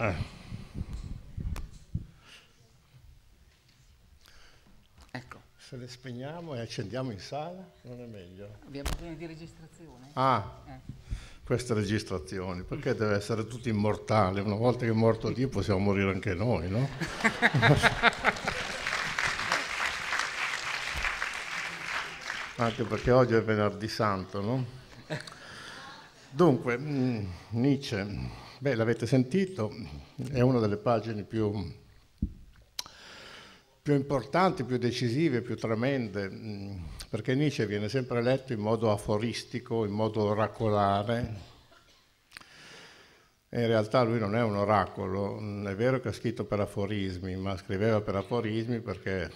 Eh. Ecco. Se le spegniamo e accendiamo in sala, non è meglio? Abbiamo bisogno di registrazione. Ah, eh. queste registrazioni, perché deve essere tutto immortale. Una volta che è morto Dio possiamo morire anche noi, no? anche perché oggi è venerdì santo, no? Dunque, mm, Nietzsche Beh, l'avete sentito, è una delle pagine più, più, importanti, più decisive, più tremende, mm, perché Nietzsche viene sempre letto in modo aforistico, in modo oracolare. in realtà lui non è un oracolo, mm, è vero che ha scritto per aforismi, ma scriveva per aforismi perché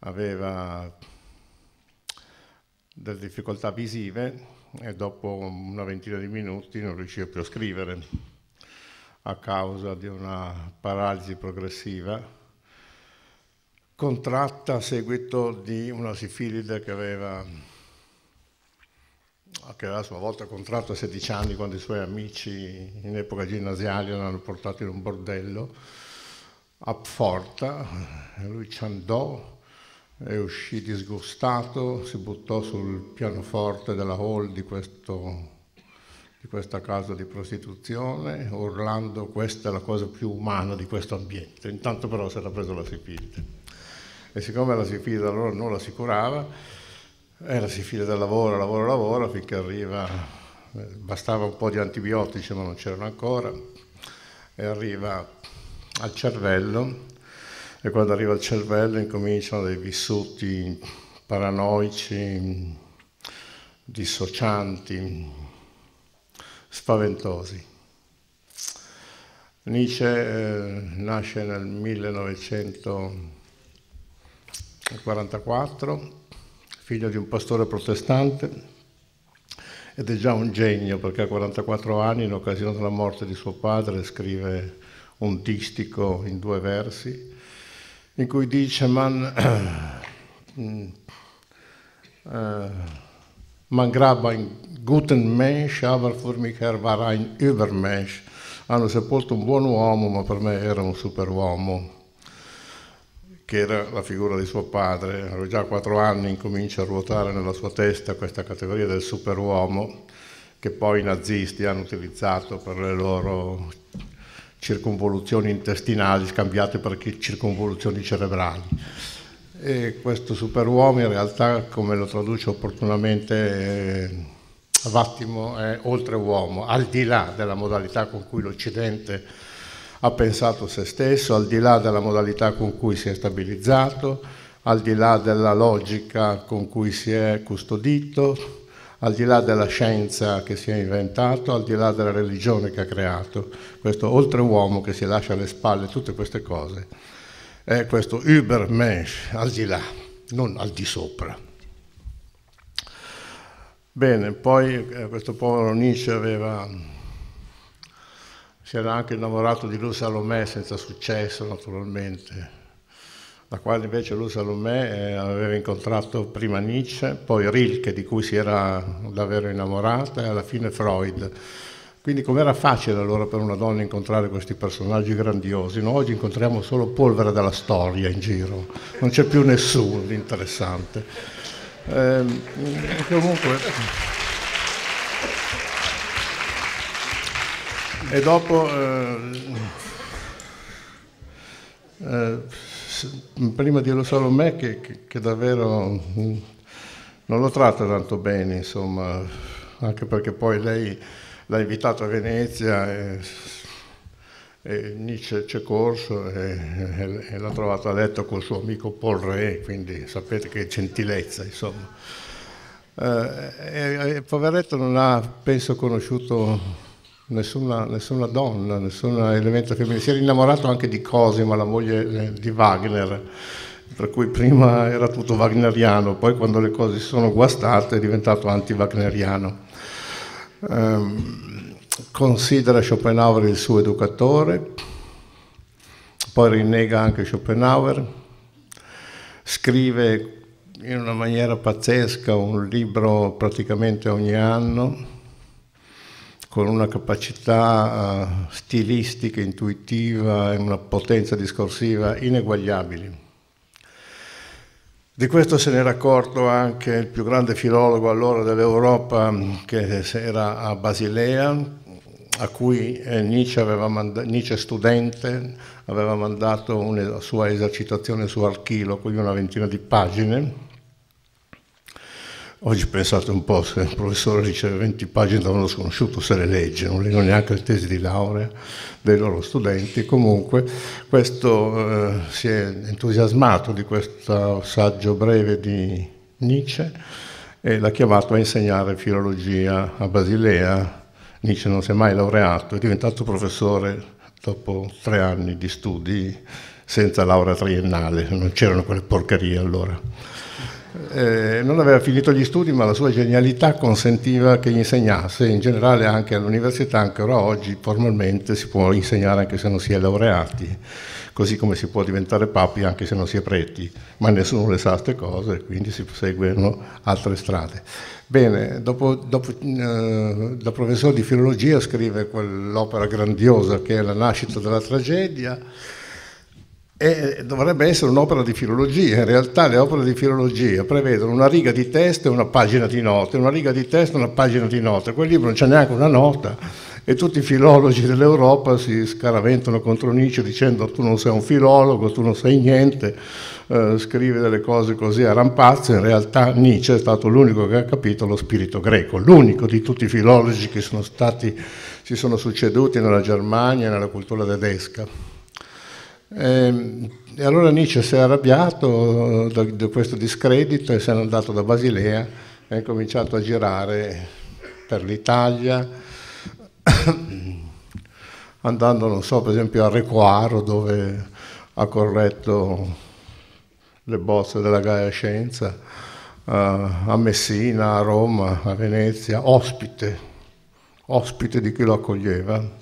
aveva delle difficoltà visive e dopo una ventina di minuti non riuscivo più a scrivere a causa di una paralisi progressiva contratta a seguito di una sifilide che aveva, che aveva a sua volta contratto a 16 anni quando i suoi amici in epoca ginnasiale l'hanno portato in un bordello a Pforta, lui ci andò e uscì disgustato, si buttò sul pianoforte della hall di, questo, di questa casa di prostituzione, urlando questa è la cosa più umana di questo ambiente. Intanto però si era preso la sifilide. E siccome la sifilide allora non la si curava, e eh, la sifilide lavoro, lavoro, lavoro, finché arriva, eh, bastava un po' di antibiotici ma non c'erano ancora, e arriva al cervello e quando arriva al cervello incominciano dei vissuti paranoici, dissocianti, spaventosi. Nietzsche eh, nasce nel 1944, figlio di un pastore protestante ed è già un genio perché a 44 anni, in occasione della morte di suo padre, scrive un distico in due versi in cui dice eh, man, äh, man grab ein guten Mensch, aber für mich er war ein Übermensch. Hanno sepolto un buon uomo, ma per me era un superuomo, che era la figura di suo padre. Avevo già a quattro anni, incomincia a ruotare nella sua testa questa categoria del superuomo, che poi i nazisti hanno utilizzato per le loro circonvoluzioni intestinali scambiate per circonvoluzioni cerebrali. E questo superuomo in realtà, come lo traduce opportunamente eh, Vattimo, è oltre uomo, al di là della modalità con cui l'Occidente ha pensato se stesso, al di là della modalità con cui si è stabilizzato, al di là della logica con cui si è custodito, al di là della scienza che si è inventato, al di là della religione che ha creato, questo oltreuomo che si lascia alle spalle tutte queste cose, è questo Übermensch, al di là, non al di sopra. Bene, poi eh, questo povero Nietzsche aveva, si era anche innamorato di lui Salomè senza successo naturalmente, la quale invece Luisa Lumè eh, aveva incontrato prima Nietzsche, poi Rilke di cui si era davvero innamorata e alla fine Freud. Quindi com'era facile allora per una donna incontrare questi personaggi grandiosi? Noi oggi incontriamo solo polvere della storia in giro, non c'è più nessuno di interessante. Eh, comunque... E dopo... Eh, eh, prima dirlo solo a me che, che, che davvero mm, non lo tratta tanto bene, insomma, anche perché poi lei l'ha invitato a Venezia e, e Nietzsche c'è corso e, e, e l'ha trovato a letto col suo amico Paul Re, quindi sapete che gentilezza, insomma. Eh, poveretto non ha, penso, conosciuto nessuna, nessuna donna, nessun elemento femminile. Si era innamorato anche di Cosima, la moglie eh, di Wagner, per cui prima era tutto wagneriano, poi quando le cose si sono guastate è diventato anti-wagneriano. Ehm, considera Schopenhauer il suo educatore, poi rinnega anche Schopenhauer, scrive in una maniera pazzesca un libro praticamente ogni anno con una capacità eh, stilistica, intuitiva e una potenza discorsiva ineguagliabili. Di questo se n'era accorto anche il più grande filologo allora dell'Europa che era a Basilea, a cui eh, Nietzsche, mandato, Nietzsche studente aveva mandato una sua esercitazione su Archilo, quindi una ventina di pagine Oggi pensate un po', se un professore riceve 20 pagine da uno sconosciuto se le legge, non leggono neanche le tesi di laurea dei loro studenti, comunque questo eh, si è entusiasmato di questo saggio breve di Nietzsche e l'ha chiamato a insegnare filologia a Basilea. Nietzsche non si è mai laureato, è diventato professore dopo tre anni di studi senza laurea triennale, non c'erano quelle porcherie allora. Eh, non aveva finito gli studi, ma la sua genialità consentiva che gli insegnasse, in generale anche all'università, ancora oggi formalmente si può insegnare anche se non si è laureati, così come si può diventare papi anche se non si è preti, ma nessuno le sa queste cose, quindi si seguono altre strade. Bene, dopo, dopo eh, da professore di filologia scrive quell'opera grandiosa che è La nascita della tragedia e dovrebbe essere un'opera di filologia. In realtà le opere di filologia prevedono una riga di testo e una pagina di note, una riga di testo e una pagina di note. Quel libro non c'è neanche una nota e tutti i filologi dell'Europa si scaraventano contro Nietzsche dicendo tu non sei un filologo, tu non sai niente, eh, scrivi delle cose così a rampazzo. In realtà Nietzsche è stato l'unico che ha capito lo spirito greco, l'unico di tutti i filologi che sono stati, si sono succeduti nella Germania e nella cultura tedesca. Ehm, e, allora Nietzsche si è arrabbiato eh, di questo discredito e se n'è andato da Basilea e ha cominciato a girare per l'Italia, andando, non so, per esempio a Requaro dove ha corretto le bozze della Gaia Scienza, eh, a Messina, a Roma, a Venezia, ospite, ospite di chi lo accoglieva.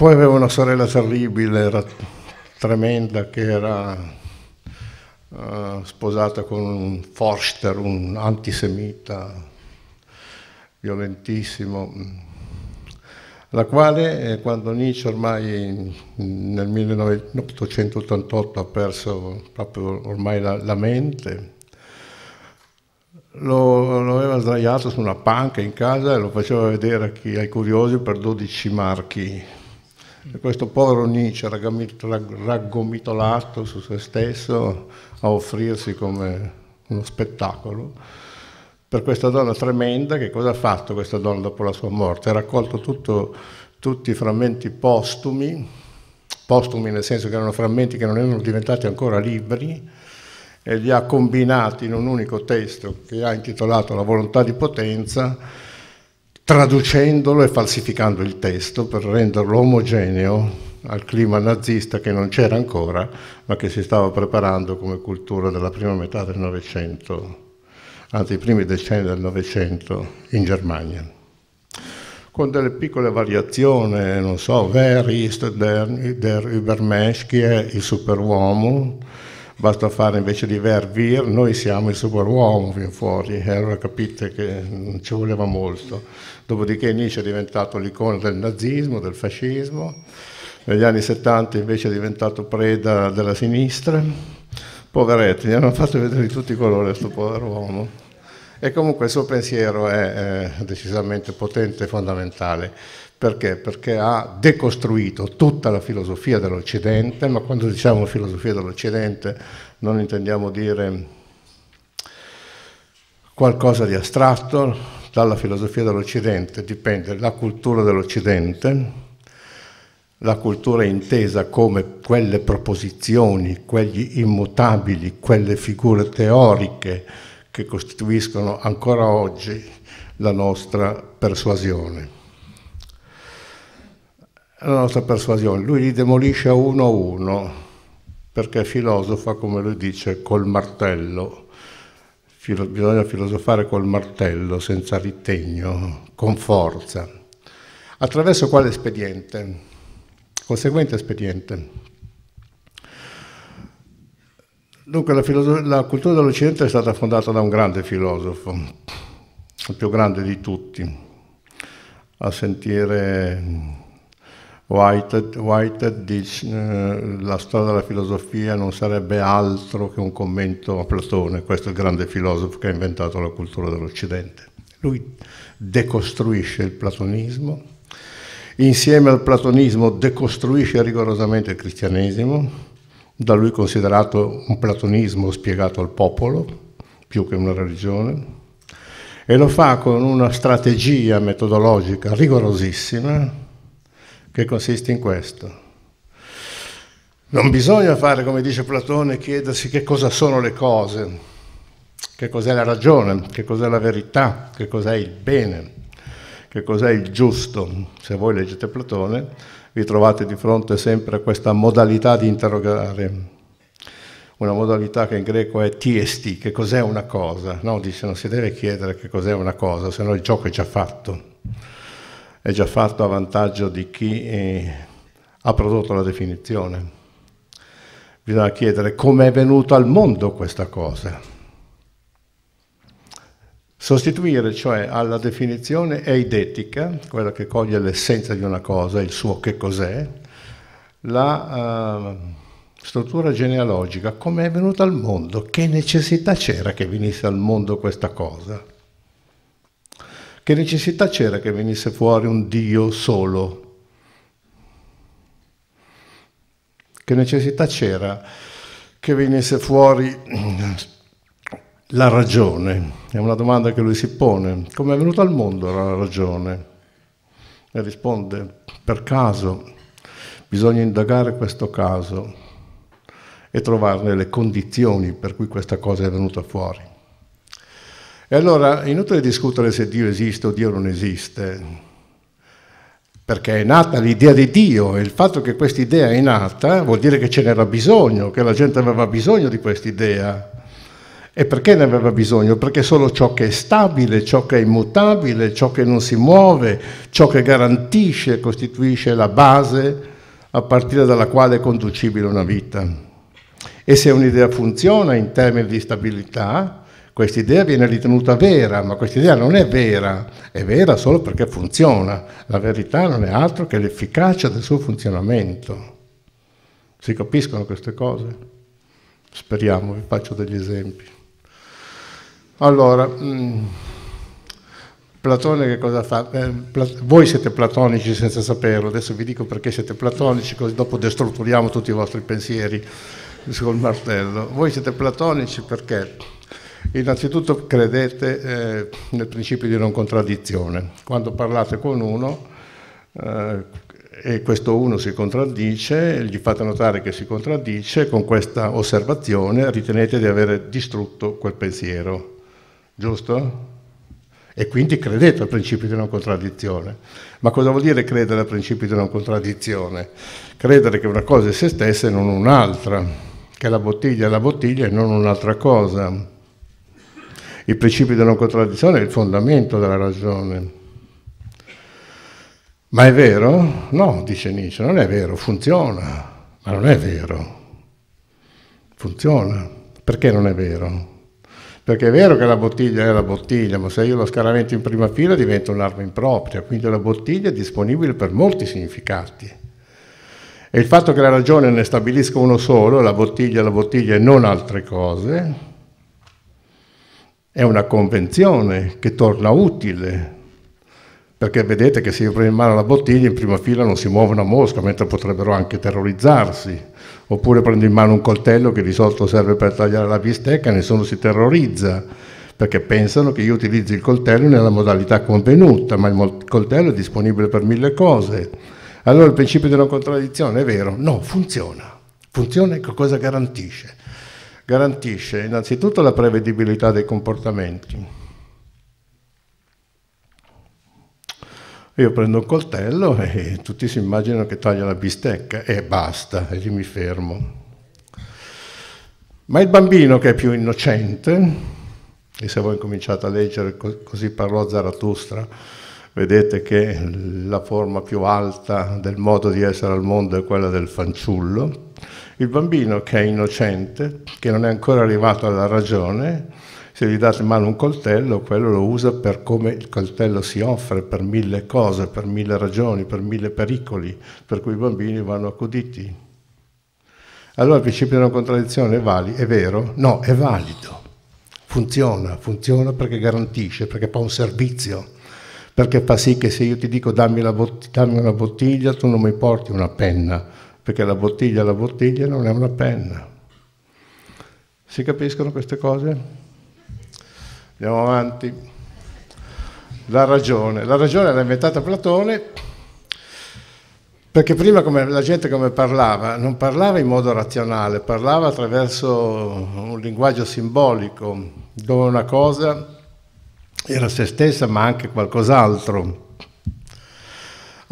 Poi avevo una sorella terribile, era tremenda, che era uh, sposata con un Forster, un antisemita violentissimo, la quale eh, quando Nietzsche ormai nel 1888 ha perso proprio ormai la, la mente, lo, lo, aveva sdraiato su una panca in casa e lo faceva vedere a chi, ai curiosi per 12 marchi e questo povero Nietzsche raggomitolato su se stesso a offrirsi come uno spettacolo per questa donna tremenda che cosa ha fatto questa donna dopo la sua morte? Ha raccolto tutto, tutti i frammenti postumi, postumi nel senso che erano frammenti che non erano diventati ancora libri, e li ha combinati in un unico testo che ha intitolato La volontà di potenza traducendolo e falsificando il testo per renderlo omogeneo al clima nazista che non c'era ancora, ma che si stava preparando come cultura della prima metà del Novecento, anzi i primi decenni del Novecento in Germania. Con delle piccole variazioni, non so, Wer ist der, der Übermensch, chi è il superuomo, basta fare invece di Wer wir, noi siamo il superuomo fin fuori, e allora capite che non ci voleva molto Dopodiché Nietzsche è diventato l'icona del nazismo, del fascismo, negli anni 70 invece è diventato preda della sinistra. Poveretti, gli hanno fatto vedere di tutti i colori questo povero uomo. E comunque il suo pensiero è eh, decisamente potente e fondamentale. Perché? Perché ha decostruito tutta la filosofia dell'Occidente, ma quando diciamo filosofia dell'Occidente non intendiamo dire qualcosa di astratto, dalla filosofia dell'Occidente dipende la cultura dell'Occidente, la cultura intesa come quelle proposizioni, quegli immutabili, quelle figure teoriche che costituiscono ancora oggi la nostra persuasione. La nostra persuasione, lui li demolisce a uno a uno, perché filosofa, come lui dice, col martello filo- bisogna filosofare col martello, senza ritegno, con forza. Attraverso quale espediente? Col seguente espediente. Dunque, la, filosof- la cultura dell'Occidente è stata fondata da un grande filosofo, il più grande di tutti, a sentire Whitehead, Whitehead dice eh, la storia della filosofia non sarebbe altro che un commento a Platone, questo è il grande filosofo che ha inventato la cultura dell'Occidente. Lui decostruisce il platonismo, insieme al platonismo decostruisce rigorosamente il cristianesimo, da lui considerato un platonismo spiegato al popolo, più che una religione, e lo fa con una strategia metodologica rigorosissima che consiste in questo. Non bisogna fare, come dice Platone, chiedersi che cosa sono le cose, che cos'è la ragione, che cos'è la verità, che cos'è il bene, che cos'è il giusto. Se voi leggete Platone, vi trovate di fronte sempre a questa modalità di interrogare, una modalità che in greco è tiesti, che cos'è una cosa. No, dice, non si deve chiedere che cos'è una cosa, se no il gioco è già fatto è già fatto a vantaggio di chi eh, ha prodotto la definizione. Bisogna chiedere come è venuto al mondo questa cosa. Sostituire cioè alla definizione eidetica, quella che coglie l'essenza di una cosa, il suo che cos'è, la uh, struttura genealogica, come è venuta al mondo, che necessità c'era che venisse al mondo questa cosa. Che necessità c'era che venisse fuori un Dio solo? Che necessità c'era che venisse fuori la ragione? È una domanda che lui si pone. Come è venuta al mondo la ragione? E risponde, per caso, bisogna indagare questo caso e trovarne le condizioni per cui questa cosa è venuta fuori. E allora è inutile discutere se Dio esiste o Dio non esiste, perché è nata l'idea di Dio e il fatto che questa idea è nata vuol dire che ce n'era bisogno, che la gente aveva bisogno di questa idea. E perché ne aveva bisogno? Perché solo ciò che è stabile, ciò che è immutabile, ciò che non si muove, ciò che garantisce, costituisce la base a partire dalla quale è conducibile una vita. E se un'idea funziona in termini di stabilità, questa idea viene ritenuta vera, ma questa idea non è vera, è vera solo perché funziona. La verità non è altro che l'efficacia del suo funzionamento. Si capiscono queste cose? Speriamo, vi faccio degli esempi. Allora, mm, Platone che cosa fa? Eh, plat voi siete platonici senza saperlo, adesso vi dico perché siete platonici, così dopo destrutturiamo tutti i vostri pensieri sul martello. Voi siete platonici perché Innanzitutto credete eh, nel principio di non contraddizione. Quando parlate con uno eh, e questo uno si contraddice, gli fate notare che si contraddice, con questa osservazione ritenete di aver distrutto quel pensiero, giusto? E quindi credete al principio di non contraddizione. Ma cosa vuol dire credere al principio di non contraddizione? Credere che una cosa è se stessa e non un'altra, che la bottiglia è la bottiglia e non un'altra cosa il principio della non contraddizione è il fondamento della ragione. Ma è vero? No, dice Nietzsche, non è vero, funziona, ma non è vero. Funziona. Perché non è vero? Perché è vero che la bottiglia è la bottiglia, ma se io lo scaravento in prima fila diventa un'arma impropria, quindi la bottiglia è disponibile per molti significati. E il fatto che la ragione ne stabilisca uno solo, la bottiglia, la bottiglia e non altre cose, è una convenzione che torna utile, perché vedete che se io prendo in mano la bottiglia in prima fila non si muove una mosca, mentre potrebbero anche terrorizzarsi, oppure prendo in mano un coltello che di solito serve per tagliare la bistecca e nessuno si terrorizza, perché pensano che io utilizzi il coltello nella modalità convenuta, ma il coltello è disponibile per mille cose. Allora il principio della contraddizione è vero? No, funziona. Funziona e cosa garantisce? garantisce innanzitutto la prevedibilità dei comportamenti. Io prendo un coltello e tutti si immaginano che taglia la bistecca e basta, e lì mi fermo. Ma il bambino che è più innocente, e se voi cominciate a leggere così parlò Zarathustra, vedete che la forma più alta del modo di essere al mondo è quella del fanciullo, il bambino che è innocente, che non è ancora arrivato alla ragione, se gli date in mano un coltello, quello lo usa per come il coltello si offre, per mille cose, per mille ragioni, per mille pericoli, per cui i bambini vanno accuditi. Allora il principio della contraddizione è, vali, è vero? No, è valido. Funziona, funziona perché garantisce, perché fa un servizio perché fa sì che se io ti dico dammi, bottiglia, dammi una bottiglia, tu non mi porti una penna, perché la bottiglia la bottiglia non è una penna. Si capiscono queste cose? Andiamo avanti. La ragione. La ragione l'ha inventata Platone perché prima la gente come parlava, non parlava in modo razionale, parlava attraverso un linguaggio simbolico, dove una cosa era se stessa ma anche qualcos'altro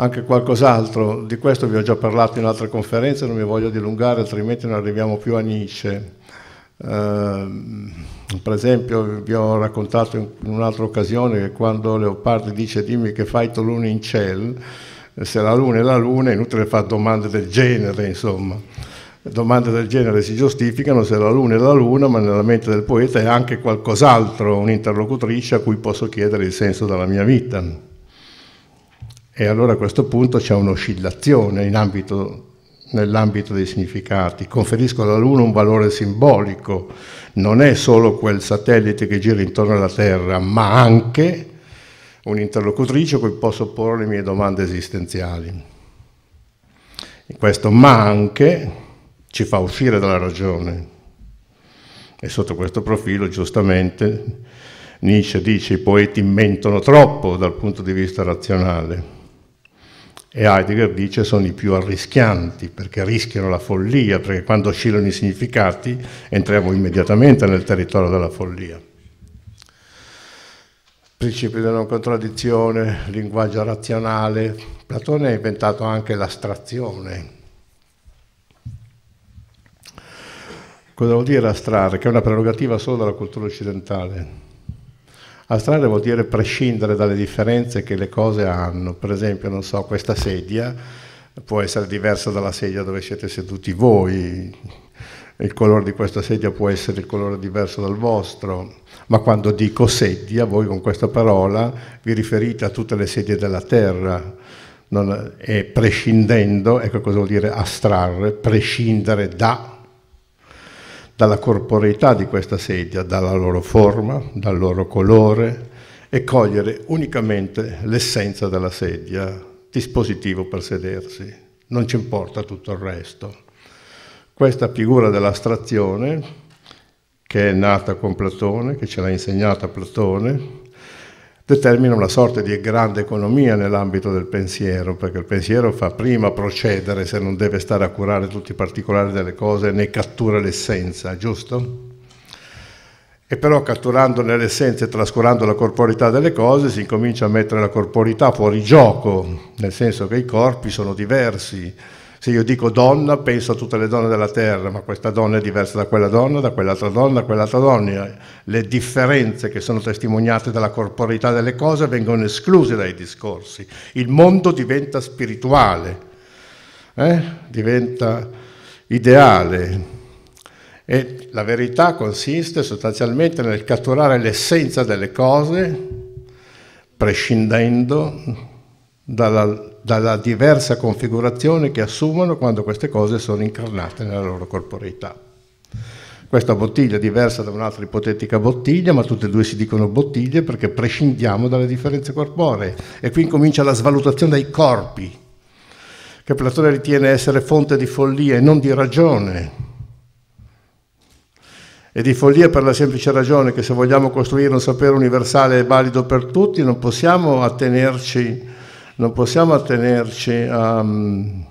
anche qualcos'altro, di questo vi ho già parlato in altre conferenze, non mi voglio dilungare, altrimenti non arriviamo più a Nietzsche. Uh, per esempio vi ho raccontato in, un'altra occasione che quando Leopardi dice dimmi che fai tu luna in ciel, eh, se la luna è la luna è inutile fare domande del genere, insomma. Domande del genere si giustificano se la luna è la luna, ma nella mente del poeta è anche qualcos'altro, un'interlocutrice a cui posso chiedere il senso della mia vita. E allora a questo punto c'è un'oscillazione nell'ambito dei significati. Conferisco alla Luna un valore simbolico, non è solo quel satellite che gira intorno alla Terra, ma anche un'interlocutrice a cui posso porre le mie domande esistenziali. E questo ma anche ci fa uscire dalla ragione. E sotto questo profilo, giustamente, Nietzsche dice i poeti mentono troppo dal punto di vista razionale e Heidegger dice sono i più arrischianti perché rischiano la follia, perché quando oscillano i significati entriamo immediatamente nel territorio della follia. Principi della non contraddizione, linguaggio razionale. Platone ha inventato anche l'astrazione. Cosa vuol dire astrarre? Che è una prerogativa solo della cultura occidentale Astrarre vuol dire prescindere dalle differenze che le cose hanno, per esempio, non so, questa sedia può essere diversa dalla sedia dove siete seduti voi, il colore di questa sedia può essere il colore diverso dal vostro, ma quando dico sedia, voi con questa parola vi riferite a tutte le sedie della terra, non, e prescindendo, ecco cosa vuol dire astrarre, prescindere da dalla corporeità di questa sedia, dalla loro forma, dal loro colore e cogliere unicamente l'essenza della sedia, dispositivo per sedersi. Non ci importa tutto il resto. Questa figura dell'astrazione, che è nata con Platone, che ce l'ha insegnata Platone, determina una sorta di grande economia nell'ambito del pensiero, perché il pensiero fa prima procedere se non deve stare a curare tutti i particolari delle cose, ne cattura l'essenza, giusto? E però catturandone l'essenza e trascurando la corporità delle cose si incomincia a mettere la corporità fuori gioco, nel senso che i corpi sono diversi, se io dico donna, penso a tutte le donne della terra, ma questa donna è diversa da quella donna, da quell'altra donna, da quell'altra donna. Le differenze che sono testimoniate dalla corporalità delle cose vengono escluse dai discorsi. Il mondo diventa spirituale, eh? diventa ideale. E la verità consiste sostanzialmente nel catturare l'essenza delle cose, prescindendo dalla dalla diversa configurazione che assumono quando queste cose sono incarnate nella loro corporeità. Questa bottiglia è diversa da un'altra ipotetica bottiglia, ma tutte e due si dicono bottiglie perché prescindiamo dalle differenze corporee. E qui comincia la svalutazione dei corpi, che Platone ritiene essere fonte di follia e non di ragione. E di follia per la semplice ragione che se vogliamo costruire un sapere universale e valido per tutti non possiamo attenerci a non possiamo attenerci a, ehm,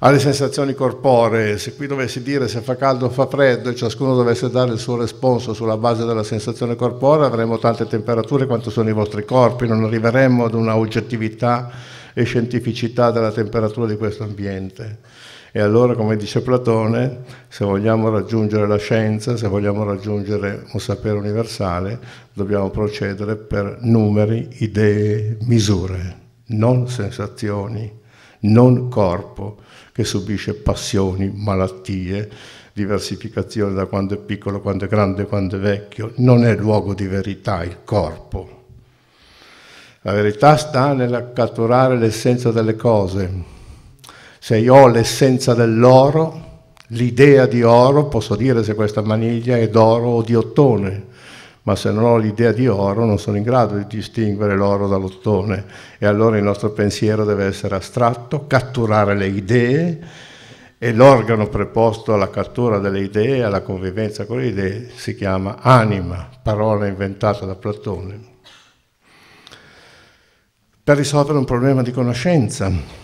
alle sensazioni corporee, se qui dovessi dire se fa caldo o fa freddo e ciascuno dovesse dare il suo responso sulla base della sensazione corporea, avremmo tante temperature quanto sono i vostri corpi, non arriveremmo ad una oggettività e scientificità della temperatura di questo ambiente. E allora, come dice Platone, se vogliamo raggiungere la scienza, se vogliamo raggiungere un sapere universale, dobbiamo procedere per numeri, idee, misure, non sensazioni, non corpo che subisce passioni, malattie, diversificazione da quando è piccolo, quando è grande, quando è vecchio. Non è luogo di verità il corpo. La verità sta nel catturare l'essenza delle cose se io ho l'essenza dell'oro, l'idea di oro, posso dire se questa maniglia è d'oro o di ottone, ma se non ho l'idea di oro non sono in grado di distinguere l'oro dall'ottone e allora il nostro pensiero deve essere astratto, catturare le idee e l'organo preposto alla cattura delle idee, alla convivenza con le idee, si chiama anima, parola inventata da Platone, per risolvere un problema di conoscenza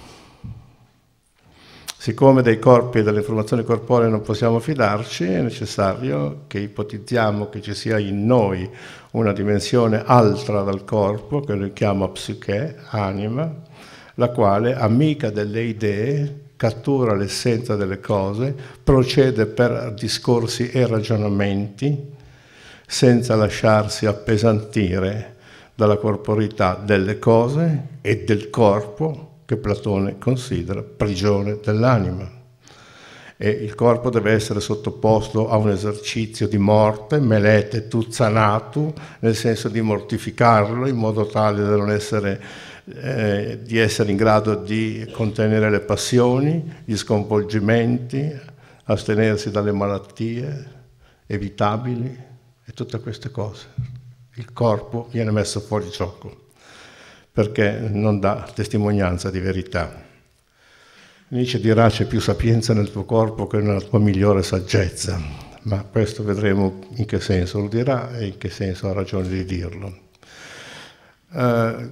Siccome dei corpi e delle informazioni corporee non possiamo fidarci, è necessario che ipotizziamo che ci sia in noi una dimensione altra dal corpo, che noi chiama psiche, anima, la quale, amica delle idee, cattura l'essenza delle cose, procede per discorsi e ragionamenti, senza lasciarsi appesantire dalla corporità delle cose e del corpo che Platone considera prigione dell'anima e il corpo deve essere sottoposto a un esercizio di morte, melete tuzzanatu, nel senso di mortificarlo in modo tale da non essere, eh, di essere in grado di contenere le passioni, gli sconvolgimenti, astenersi dalle malattie evitabili e tutte queste cose. Il corpo viene messo fuori gioco perché non dà testimonianza di verità. Nietzsche dirà c'è più sapienza nel tuo corpo che nella tua migliore saggezza, ma questo vedremo in che senso lo dirà e in che senso ha ragione di dirlo. Eh,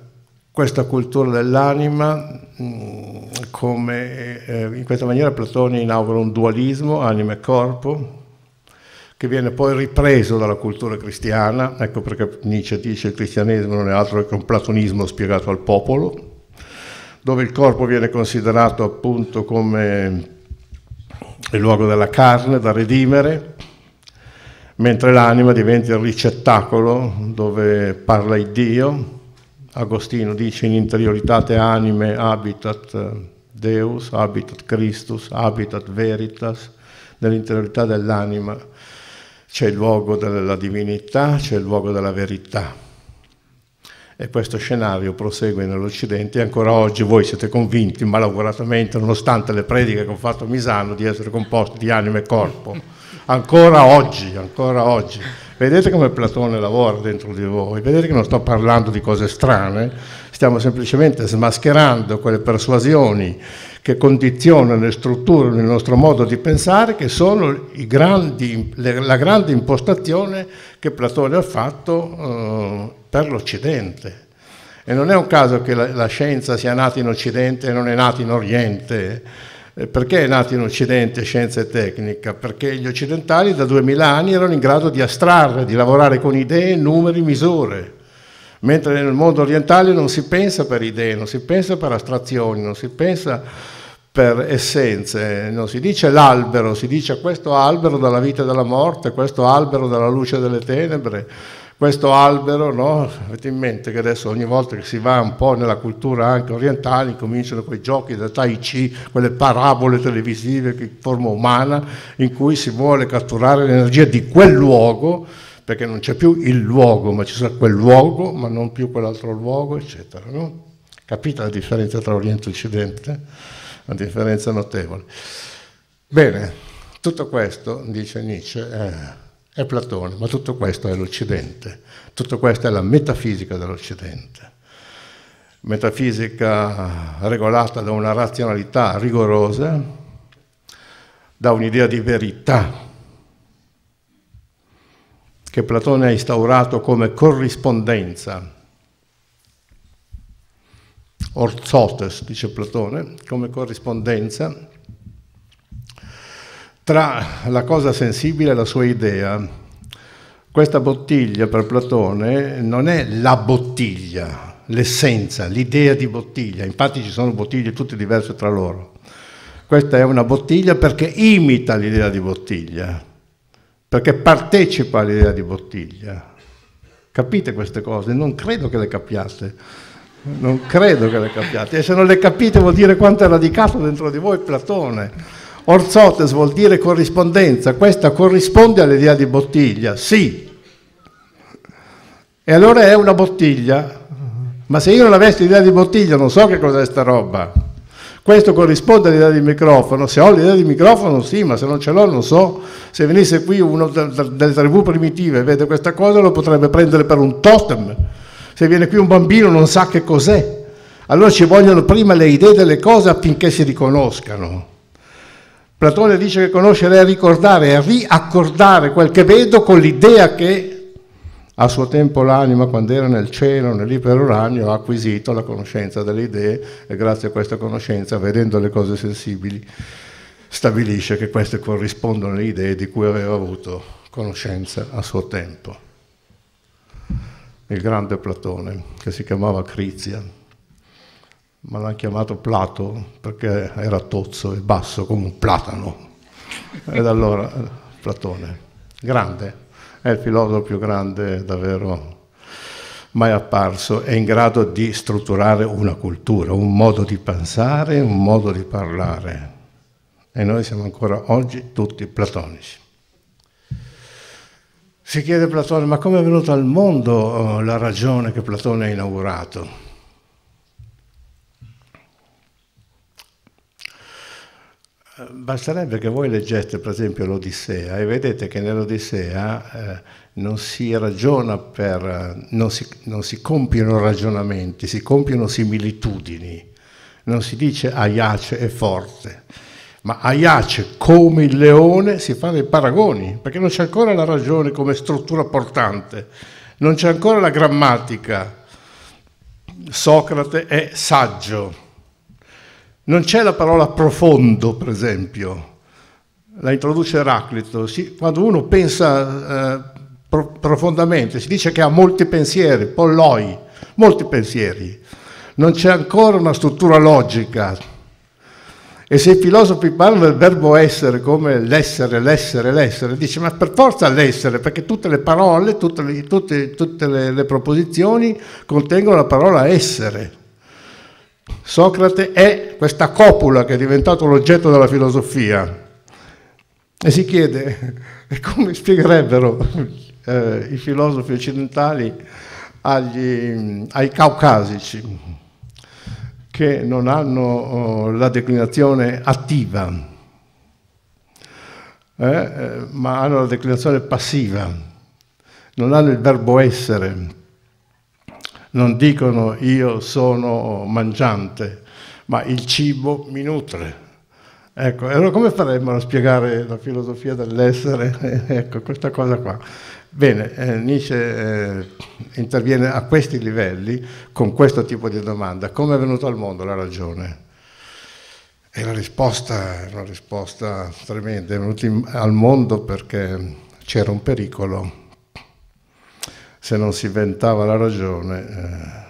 questa cultura dell'anima, mm, come, eh, in questa maniera Platone inaugura un dualismo anima e corpo, che viene poi ripreso dalla cultura cristiana, ecco perché Nietzsche dice che il cristianesimo non è altro che un platonismo spiegato al popolo, dove il corpo viene considerato appunto come il luogo della carne da redimere, mentre l'anima diventa il ricettacolo dove parla il Dio. Agostino dice in interioritate anime habitat eh, Deus, habitat Christus, habitat veritas, nell'interiorità dell'anima c'è il luogo della divinità, c'è il luogo della verità. E questo scenario prosegue nell'Occidente e ancora oggi voi siete convinti malauguratamente, nonostante le prediche che ho fatto a Misano, di essere composti di anima e corpo. Ancora oggi, ancora oggi. Vedete come Platone lavora dentro di voi, vedete che non sto parlando di cose strane, stiamo semplicemente smascherando quelle persuasioni che condizionano e strutturano il nostro modo di pensare, che sono i grandi, la grande impostazione che Platone ha fatto eh, per l'Occidente. E non è un caso che la, la, scienza sia nata in Occidente e non è nata in Oriente. Eh, perché è nata in Occidente scienza e tecnica? Perché gli occidentali da 2000 anni erano in grado di astrarre, di lavorare con idee, numeri, misure, mentre nel mondo orientale non si pensa per idee, non si pensa per astrazioni, non si pensa per essenze, non si dice l'albero, si dice questo albero dalla vita e dalla morte, questo albero dalla luce delle tenebre, questo albero, no? Avete in mente che adesso ogni volta che si va un po' nella cultura anche orientale cominciano quei giochi da Tai Chi, quelle parabole televisive in forma umana in cui si vuole catturare l'energia di quel luogo perché non c'è più il luogo, ma ci sarà quel luogo, ma non più quell'altro luogo, eccetera. No? Capite la differenza tra Oriente e Occidente? una differenza notevole. Bene, tutto questo, dice Nietzsche, eh, è Platone, ma tutto questo è l'Occidente, tutto questo è la metafisica dell'Occidente. Metafisica regolata da una razionalità rigorosa, da un'idea di verità che Platone ha instaurato come corrispondenza orzotes, dice Platone, come corrispondenza tra la cosa sensibile e la sua idea. Questa bottiglia per Platone non è la bottiglia, l'essenza, l'idea di bottiglia, infatti ci sono bottiglie tutte diverse tra loro. Questa è una bottiglia perché imita l'idea di bottiglia, perché partecipa all'idea di bottiglia. Capite queste cose? Non credo che le capiate non credo che le capiate. E se non le capite vuol dire quanto è radicato dentro di voi Platone. Orzotes vuol dire corrispondenza, questa corrisponde all'idea di bottiglia, sì. E allora è una bottiglia. Ma se io non avessi l'idea di bottiglia non so che cos'è sta roba. Questo corrisponde all'idea di microfono. Se ho l'idea di microfono sì, ma se non ce l'ho non so. Se venisse qui uno delle tribù primitive e vede questa cosa lo potrebbe prendere per un totem se viene qui un bambino non sa che cos'è. Allora ci vogliono prima le idee delle cose affinché si riconoscano. Platone dice che conoscere è ricordare, è riaccordare quel che vedo con l'idea che a suo tempo l'anima, quando era nel cielo, nell'iperuranio, ha acquisito la conoscenza delle idee e grazie a questa conoscenza, vedendo le cose sensibili, stabilisce che queste corrispondono alle idee di cui aveva avuto conoscenza a suo tempo il grande Platone, che si chiamava Crizia, ma l'hanno chiamato Plato perché era tozzo e basso come un platano. Ed allora Platone, grande, è il filosofo più grande davvero mai apparso, è in grado di strutturare una cultura, un modo di pensare, un modo di parlare. E noi siamo ancora oggi tutti platonici. Si chiede Platone, ma come è venuta al mondo eh, la ragione che Platone ha inaugurato? Eh, basterebbe che voi leggete per esempio l'Odissea e vedete che nell'Odissea eh, non si ragiona per, non si, non si, compiono ragionamenti, si compiono similitudini, non si dice Aiace è forte, ma Aiace, come il leone, si fanno i paragoni, perché non c'è ancora la ragione come struttura portante, non c'è ancora la grammatica. Socrate è saggio. Non c'è la parola profondo, per esempio, la introduce Eraclito. quando uno pensa eh, pro, profondamente, si dice che ha molti pensieri, polloi, molti pensieri. Non c'è ancora una struttura logica e se i filosofi parlano del verbo essere come l'essere, l'essere, l'essere, dice ma per forza l'essere, perché tutte le parole, tutte le, tutte, tutte le, le proposizioni contengono la parola essere. Socrate è questa copula che è diventato l'oggetto della filosofia. E si chiede come spiegherebbero eh, i filosofi occidentali agli, ai caucasici che non hanno oh, la declinazione attiva, eh, eh, ma hanno la declinazione passiva, non hanno il verbo essere, non dicono io sono mangiante, ma il cibo mi nutre. Ecco, allora come faremmo a spiegare la filosofia dell'essere? ecco, questa cosa qua. Bene, eh, Nietzsche eh, interviene a questi livelli con questo tipo di domanda. Come è venuta al mondo la ragione? E la risposta è una risposta tremenda, è venuta al mondo perché c'era un pericolo. Se non si inventava la ragione... Eh,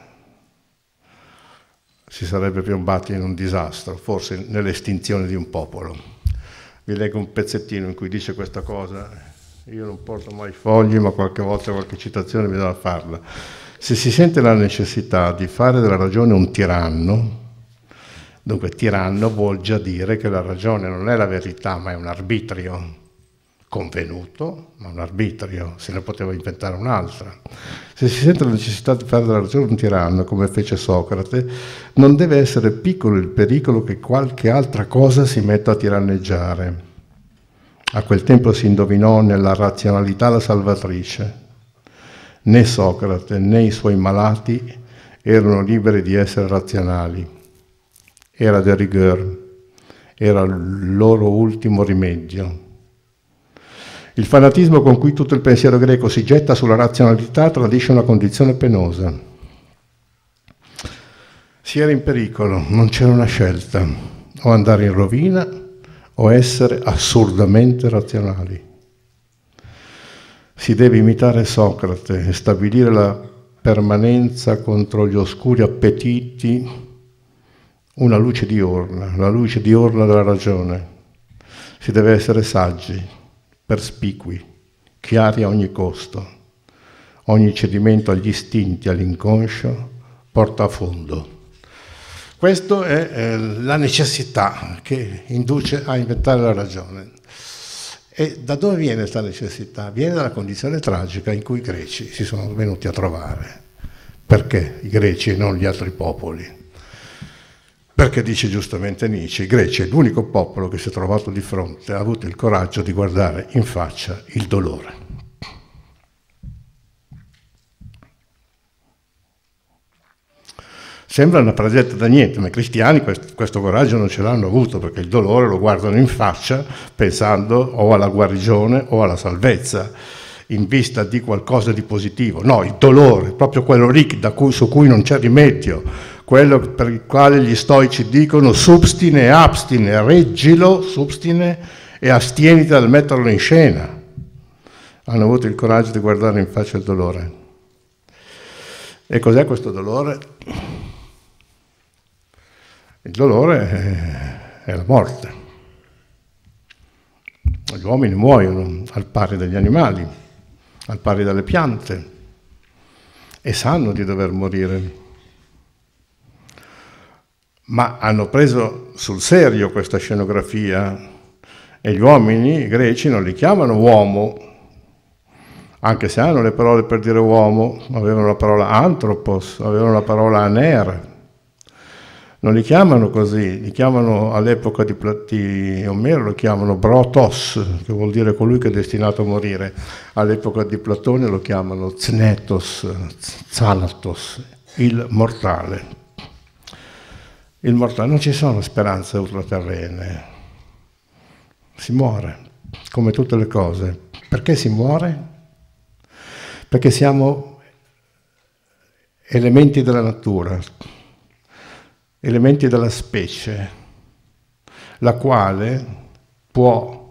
si sarebbe piombati in un disastro, forse nell'estinzione di un popolo. Vi leggo un pezzettino in cui dice questa cosa io non porto mai fogli, ma qualche volta qualche citazione bisogna farla. Se si sente la necessità di fare della ragione un tiranno, dunque tiranno vuol già dire che la ragione non è la verità, ma è un arbitrio convenuto, ma un arbitrio, se ne poteva inventare un'altra. Se si sente la necessità di fare della ragione un tiranno, come fece Socrate, non deve essere piccolo il pericolo che qualche altra cosa si metta a tiranneggiare. A quel tempo si indovinò nella razionalità la salvatrice. Né Socrate né i suoi malati erano liberi di essere razionali. Era de rigueur, era il loro ultimo rimedio. Il fanatismo con cui tutto il pensiero greco si getta sulla razionalità tradisce una condizione penosa. Si era in pericolo, non c'era una scelta, o andare in rovina o essere assurdamente razionali. Si deve imitare Socrate e stabilire la permanenza contro gli oscuri appetiti una luce diurna, la luce diurna della ragione. Si deve essere saggi, perspicui, chiari a ogni costo. Ogni cedimento agli istinti, all'inconscio, porta a fondo. Questa è eh, la necessità che induce a inventare la ragione. E da dove viene questa necessità? Viene dalla condizione tragica in cui i greci si sono venuti a trovare. Perché i greci e non gli altri popoli? Perché dice giustamente Nietzsche, i greci è l'unico popolo che si è trovato di fronte, ha avuto il coraggio di guardare in faccia il dolore. Sembra una prasetta da niente, ma i cristiani questo, questo coraggio non ce l'hanno avuto perché il dolore lo guardano in faccia pensando o alla guarigione o alla salvezza in vista di qualcosa di positivo. No, il dolore, proprio quello lì cui, su cui non c'è rimedio, quello per il quale gli stoici dicono substine e abstine, reggilo, substine e astieniti dal metterlo in scena. Hanno avuto il coraggio di guardare in faccia il dolore. E cos'è questo dolore? Il dolore eh, è la morte. Gli uomini muoiono al pari degli animali, al pari delle piante, e sanno di dover morire. Ma hanno preso sul serio questa scenografia e gli uomini i greci non li chiamano uomo, anche se hanno le parole per dire uomo, avevano la parola antropos, avevano la parola aner, non li chiamano così, li chiamano all'epoca di, di, Omero, lo chiamano Brotos, che vuol dire colui che è destinato a morire, all'epoca di Platone lo chiamano Znetos, Zalatos, il mortale. Il mortale, non ci sono speranze ultraterrene, si muore, come tutte le cose. Perché si muore? Perché siamo elementi della natura, elementi della specie, la quale può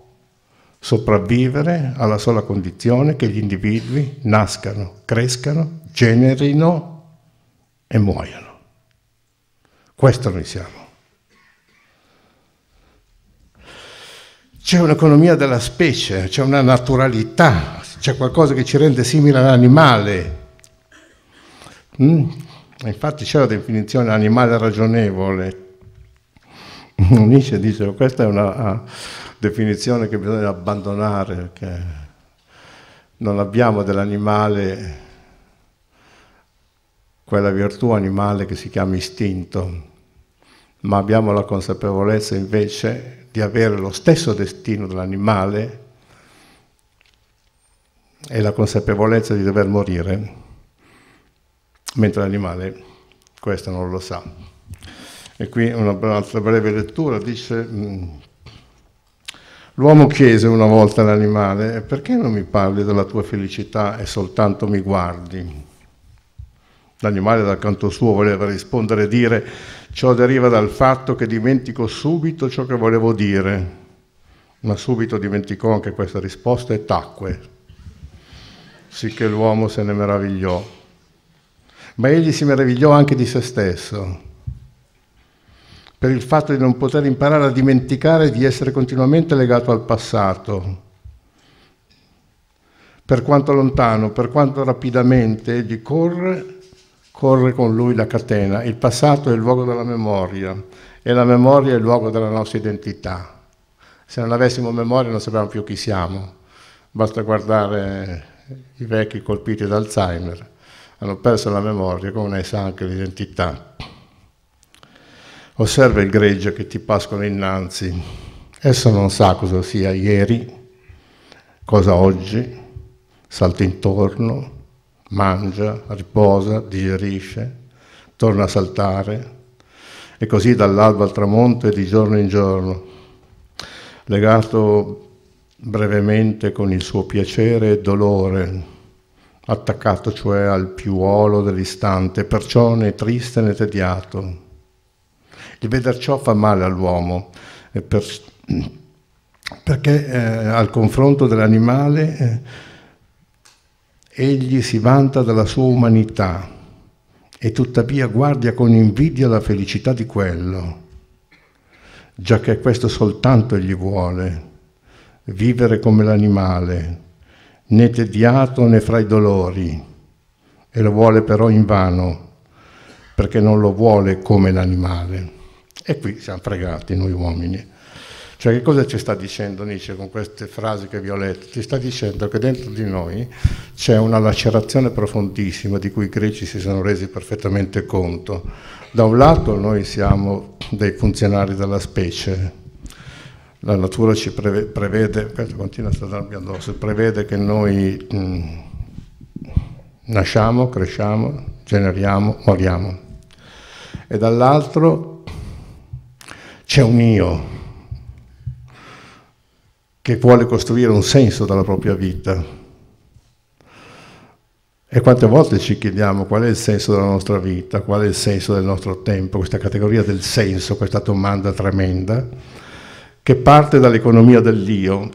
sopravvivere alla sola condizione che gli individui nascano, crescano, generino e muoiano. Questo noi siamo. C'è un'economia della specie, c'è una naturalità, c'è qualcosa che ci rende simile all'animale. Mm? Infatti c'è la definizione animale ragionevole. Nietzsche dice questa è una ah, definizione che bisogna abbandonare perché non abbiamo dell'animale quella virtù animale che si chiama istinto, ma abbiamo la consapevolezza invece di avere lo stesso destino dell'animale e la consapevolezza di dover morire mentre l'animale questo non lo sa. E qui un'altra breve lettura dice, mm, l'uomo chiese una volta all'animale, perché non mi parli della tua felicità e soltanto mi guardi? L'animale dal canto suo voleva rispondere e dire, ciò deriva dal fatto che dimentico subito ciò che volevo dire, ma subito dimenticò anche questa risposta e tacque, sicché l'uomo se ne meravigliò ma egli si meravigliò anche di se stesso, per il fatto di non poter imparare a dimenticare di essere continuamente legato al passato, per quanto lontano, per quanto rapidamente egli corre, corre con lui la catena. Il passato è il luogo della memoria e la memoria è il luogo della nostra identità. Se non avessimo memoria non sappiamo più chi siamo, basta guardare i vecchi colpiti da Alzheimer hanno perso la memoria, come ne sa anche l'identità. Osserva il gregge che ti pascono innanzi. Esso non sa cosa sia ieri, cosa oggi, salta intorno, mangia, riposa, digerisce, torna a saltare, e così dall'alba al tramonto e di giorno in giorno, legato brevemente con il suo piacere e dolore attaccato cioè al piuolo dell'istante, perciò né triste né tediato. Il veder ciò fa male all'uomo, per, perché eh, al confronto dell'animale eh, egli si vanta della sua umanità e tuttavia guardia con invidia la felicità di quello, già che questo soltanto egli vuole, vivere come l'animale, né tediato né fra i dolori, e lo vuole però in vano, perché non lo vuole come l'animale. E qui siamo fregati noi uomini. Cioè che cosa ci sta dicendo Nietzsche con queste frasi che vi ho letto? Ci sta dicendo che dentro di noi c'è una lacerazione profondissima di cui i greci si sono resi perfettamente conto. Da un lato noi siamo dei funzionari della specie, la natura ci prevede, continua a addosso, prevede che noi mh, mm, nasciamo, cresciamo, generiamo, moriamo. E dall'altro c'è un io che vuole costruire un senso della propria vita. E quante volte ci chiediamo qual è il senso della nostra vita, qual è il senso del nostro tempo, questa categoria del senso, questa domanda tremenda che parte dall'economia dell'io.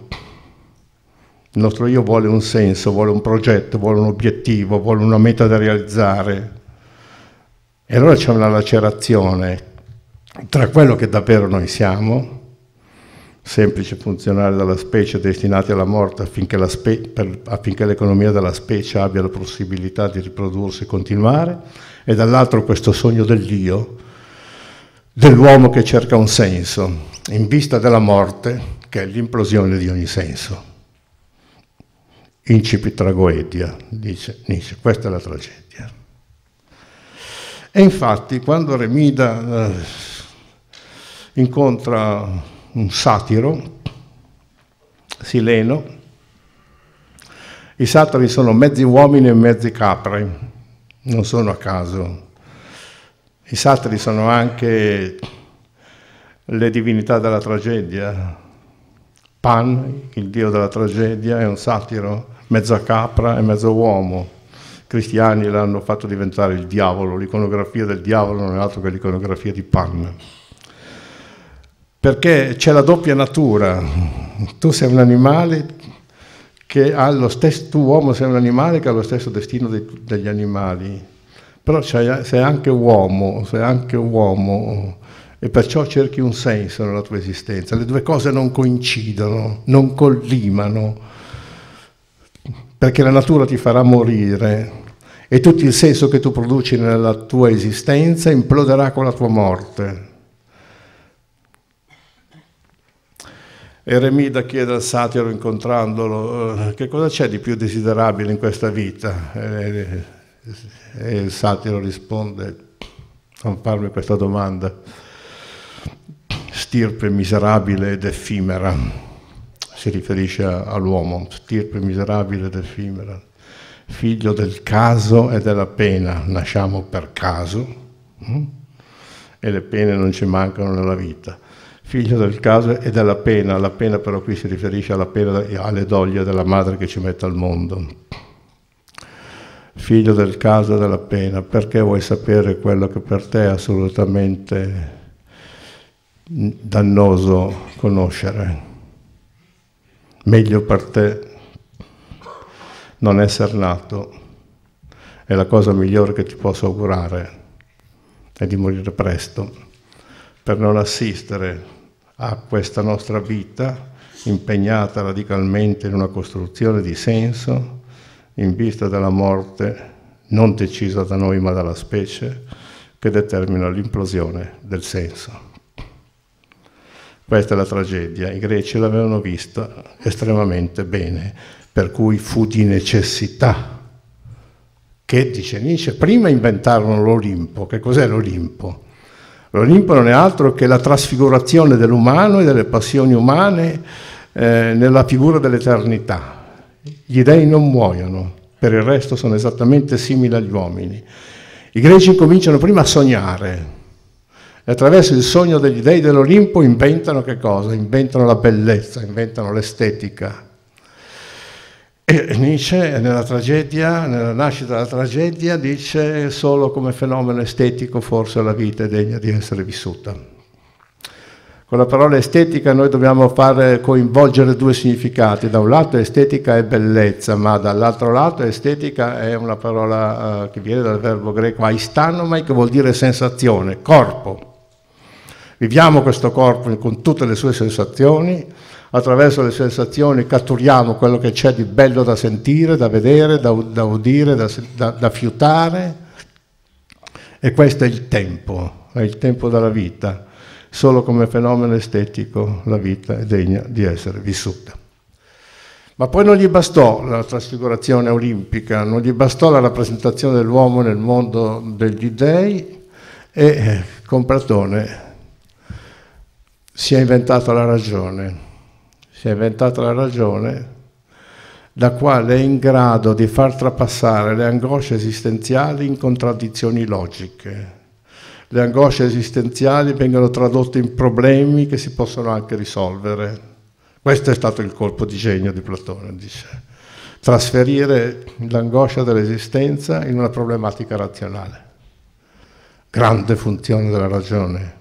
Il nostro io vuole un senso, vuole un progetto, vuole un obiettivo, vuole una meta da realizzare. E allora c'è una lacerazione tra quello che davvero noi siamo, semplice funzionare della specie destinati alla morte affinché, spe, per, affinché, l'economia della specie abbia la possibilità di riprodursi e continuare, e dall'altro questo sogno dell'io, dell'uomo che cerca un senso in vista della morte che è l'implosione di ogni senso. Incipit tragoedia, dice Nietzsche, questa è la tragedia. E infatti quando Remida eh, incontra un satiro, Sileno, i satiri sono mezzi uomini e mezzi capre, non sono a caso. I satiri sono anche le divinità della tragedia. Pan, il dio della tragedia, è un satiro, mezza capra e mezzo uomo. I cristiani l'hanno fatto diventare il diavolo, l'iconografia del diavolo non è altro che l'iconografia di Pan. Perché c'è la doppia natura, tu sei un animale che ha lo stesso, tu uomo sei un animale che ha lo stesso destino dei, degli animali, però sei anche uomo, sei anche uomo e perciò cerchi un senso nella tua esistenza. Le due cose non coincidono, non collimano, perché la natura ti farà morire e tutto il senso che tu produci nella tua esistenza imploderà con la tua morte. Eremida chiede al satiro incontrandolo eh, che cosa c'è di più desiderabile in questa vita e il satiro risponde non farmi questa domanda stirpe miserabile ed effimera, si riferisce all'uomo, stirpe miserabile ed effimera, figlio del caso e della pena, nasciamo per caso hm? e le pene non ci mancano nella vita. Figlio del caso e della pena, la pena però qui si riferisce alla pena alle doglie della madre che ci mette al mondo. Figlio del caso e della pena, perché vuoi sapere quello che per te è assolutamente dannoso conoscere. Meglio per te non essere nato è la cosa migliore che ti posso augurare è di morire presto per non assistere a questa nostra vita impegnata radicalmente in una costruzione di senso in vista della morte non decisa da noi ma dalla specie che determina l'implosione del senso. Questa è la tragedia. I greci l'avevano vista estremamente bene, per cui fu di necessità che, dice Nietzsche, prima inventarono l'Olimpo. Che cos'è l'Olimpo? L'Olimpo non è altro che la trasfigurazione dell'umano e delle passioni umane eh, nella figura dell'eternità. Gli dei non muoiono, per il resto sono esattamente simili agli uomini. I greci cominciano prima a sognare, e attraverso il sogno degli dei dell'Olimpo inventano che cosa? Inventano la bellezza, inventano l'estetica. E Nietzsche nella tragedia, nella nascita della tragedia, dice solo come fenomeno estetico forse la vita è degna di essere vissuta. Con la parola estetica noi dobbiamo fare coinvolgere due significati, da un lato estetica è bellezza, ma dall'altro lato estetica è una parola eh, che viene dal verbo greco aistanomai che vuol dire sensazione, corpo. Viviamo questo corpo con tutte le sue sensazioni, attraverso le sensazioni catturiamo quello che c'è di bello da sentire, da vedere, da, da udire, da, da, da fiutare. E questo è il tempo, è il tempo della vita. Solo come fenomeno estetico la vita è degna di essere vissuta. Ma poi non gli bastò la trasfigurazione olimpica, non gli bastò la rappresentazione dell'uomo nel mondo degli dei e eh, con Platone si è inventata la ragione, si è inventata la ragione la quale è in grado di far trapassare le angosce esistenziali in contraddizioni logiche. Le angosce esistenziali vengono tradotte in problemi che si possono anche risolvere. Questo è stato il colpo di genio di Platone, dice. Trasferire l'angoscia dell'esistenza in una problematica razionale. Grande funzione della ragione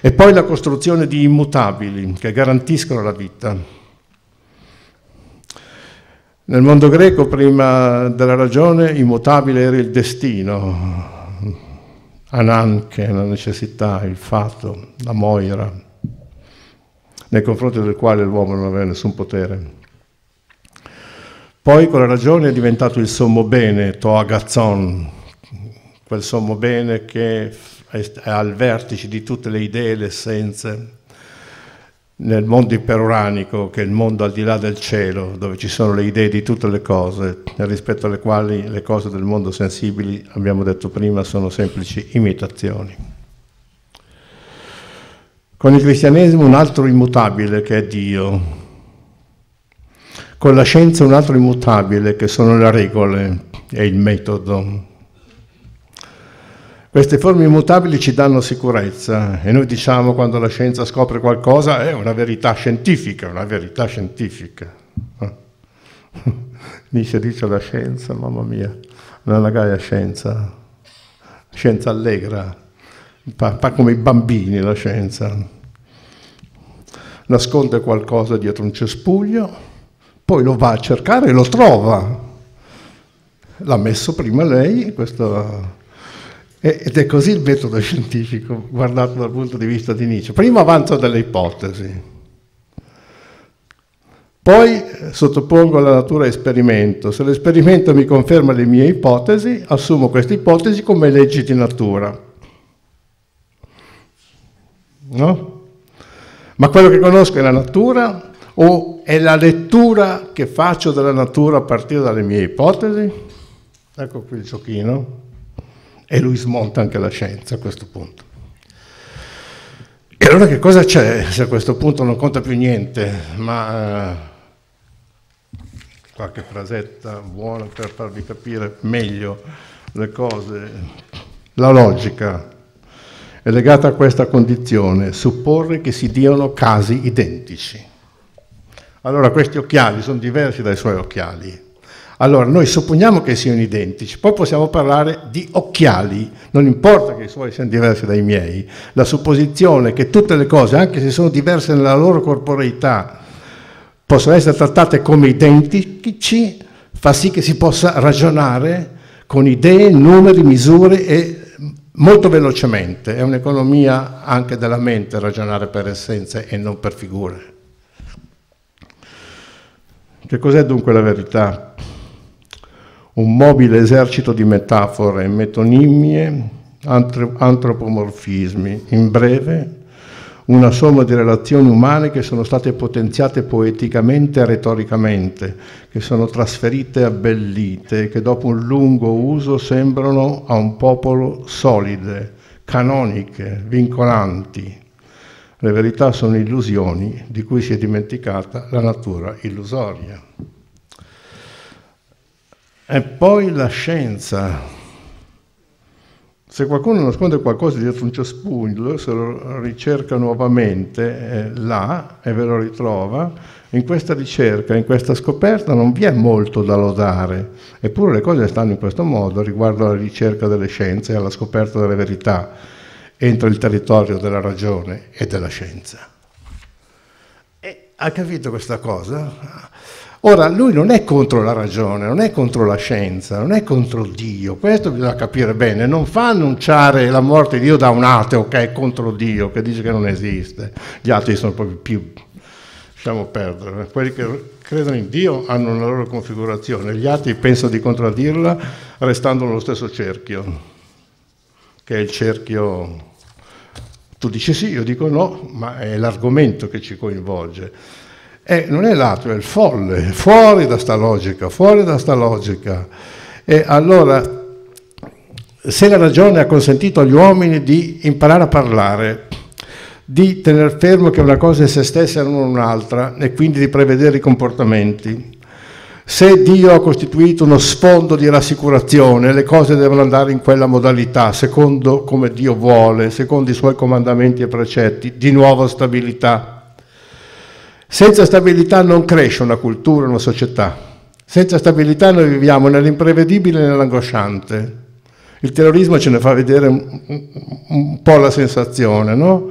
e poi la costruzione di immutabili che garantiscono la vita. Nel mondo greco, prima della ragione, immutabile era il destino, ananche, la necessità, il fatto, la moira, nei confronti del quale l'uomo non aveva nessun potere. Poi con la ragione è diventato il sommo bene, Toagazon, quel sommo bene che è al vertice di tutte le idee e le essenze, nel mondo iperuranico, che è il mondo al di là del cielo, dove ci sono le idee di tutte le cose, rispetto alle quali le cose del mondo sensibili, abbiamo detto prima, sono semplici imitazioni. Con il cristianesimo un altro immutabile che è Dio, con la scienza un altro immutabile che sono le regole e il metodo, queste forme immutabili ci danno sicurezza e noi diciamo quando la scienza scopre qualcosa eh, è una verità scientifica, una verità scientifica. Dice, dice la scienza, mamma mia, non è una gaia scienza, scienza allegra, fa, fa come i bambini la scienza. Nasconde qualcosa dietro un cespuglio, poi lo va a cercare e lo trova. L'ha messo prima lei, questo ed è così il metodo scientifico guardato dal punto di vista di Nietzsche. Prima avanzo delle ipotesi, poi eh, sottopongo la natura a esperimento. Se l'esperimento mi conferma le mie ipotesi, assumo queste ipotesi come leggi di natura. No? Ma quello che conosco è la natura o è la lettura che faccio della natura a partire dalle mie ipotesi? Ecco qui il giochino e lui smonta anche la scienza a questo punto. E allora che cosa c'è se a questo punto non conta più niente, ma eh, qualche frasetta buona per farvi capire meglio le cose. La logica è legata a questa condizione, supporre che si diano casi identici. Allora questi occhiali sono diversi dai suoi occhiali, allora, noi supponiamo che siano identici, poi possiamo parlare di occhiali, non importa che i suoi siano diversi dai miei, la supposizione che tutte le cose, anche se sono diverse nella loro corporeità, possono essere trattate come identici, fa sì che si possa ragionare con idee, numeri, misure e molto velocemente. È un'economia anche della mente ragionare per essenze e non per figure. Che cos'è dunque la verità? un mobile esercito di metafore, metonimie, antropomorfismi, in breve una somma di relazioni umane che sono state potenziate poeticamente e retoricamente, che sono trasferite e abbellite, che dopo un lungo uso sembrano a un popolo solide, canoniche, vincolanti. Le verità sono illusioni di cui si è dimenticata la natura illusoria. E poi la scienza. Se qualcuno nasconde qualcosa dietro un cespuglio, se lo ricerca nuovamente eh, là e ve lo ritrova, in questa ricerca, in questa scoperta non vi è molto da lodare, eppure le cose stanno in questo modo riguardo alla ricerca delle scienze e alla scoperta delle verità entro il territorio della ragione e della scienza. E ha capito questa cosa? Ora, lui non è contro la ragione, non è contro la scienza, non è contro Dio, questo bisogna capire bene, non fa annunciare la morte di Dio da un ateo che è contro Dio, che dice che non esiste, gli altri sono proprio più, lasciamo perdere, quelli che credono in Dio hanno una loro configurazione, gli altri pensano di contraddirla restando nello stesso cerchio, che è il cerchio, tu dici sì, io dico no, ma è l'argomento che ci coinvolge. Eh, non è l'atrio, è il folle, fuori da sta logica, fuori da sta logica. E allora, se la ragione ha consentito agli uomini di imparare a parlare, di tenere fermo che una cosa è se stessa e non un'altra, e quindi di prevedere i comportamenti, se Dio ha costituito uno sfondo di rassicurazione, le cose devono andare in quella modalità, secondo come Dio vuole, secondo i suoi comandamenti e precetti, di nuovo stabilità. Senza stabilità non cresce una cultura, una società. Senza stabilità noi viviamo nell'imprevedibile e nell'angosciante. Il terrorismo ce ne fa vedere un po' la sensazione, no?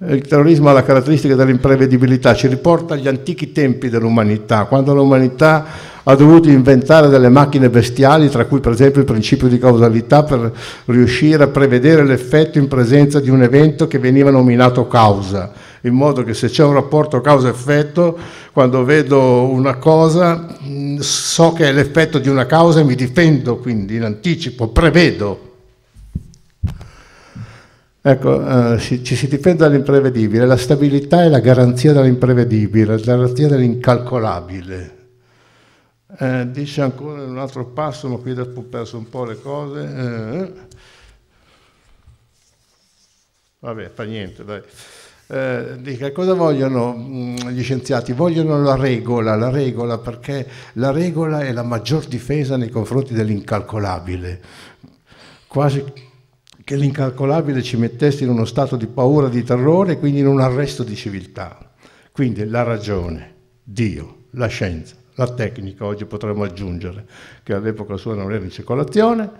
Il terrorismo ha la caratteristica dell'imprevedibilità, ci riporta agli antichi tempi dell'umanità, quando l'umanità ha dovuto inventare delle macchine bestiali, tra cui per esempio il principio di causalità, per riuscire a prevedere l'effetto in presenza di un evento che veniva nominato causa in modo che se c'è un rapporto causa-effetto, quando vedo una cosa mm, so che è l'effetto di una causa e mi difendo quindi in anticipo, prevedo. Ecco, eh, ci, si difende dall'imprevedibile, la stabilità è la garanzia dall'imprevedibile, la garanzia dell'incalcolabile. Eh, dice ancora un altro passo, ma qui ho perso un po' le cose. Eh. eh. Vabbè, fa niente, dai. Eh, dica cosa vogliono mm, gli scienziati? Vogliono la regola, la regola perché la regola è la maggior difesa nei confronti dell'incalcolabile, quasi che l'incalcolabile ci mettesse in uno stato di paura, di terrore e quindi in un arresto di civiltà. Quindi la ragione, Dio, la scienza, la tecnica, oggi potremmo aggiungere, che all'epoca sua non era in circolazione,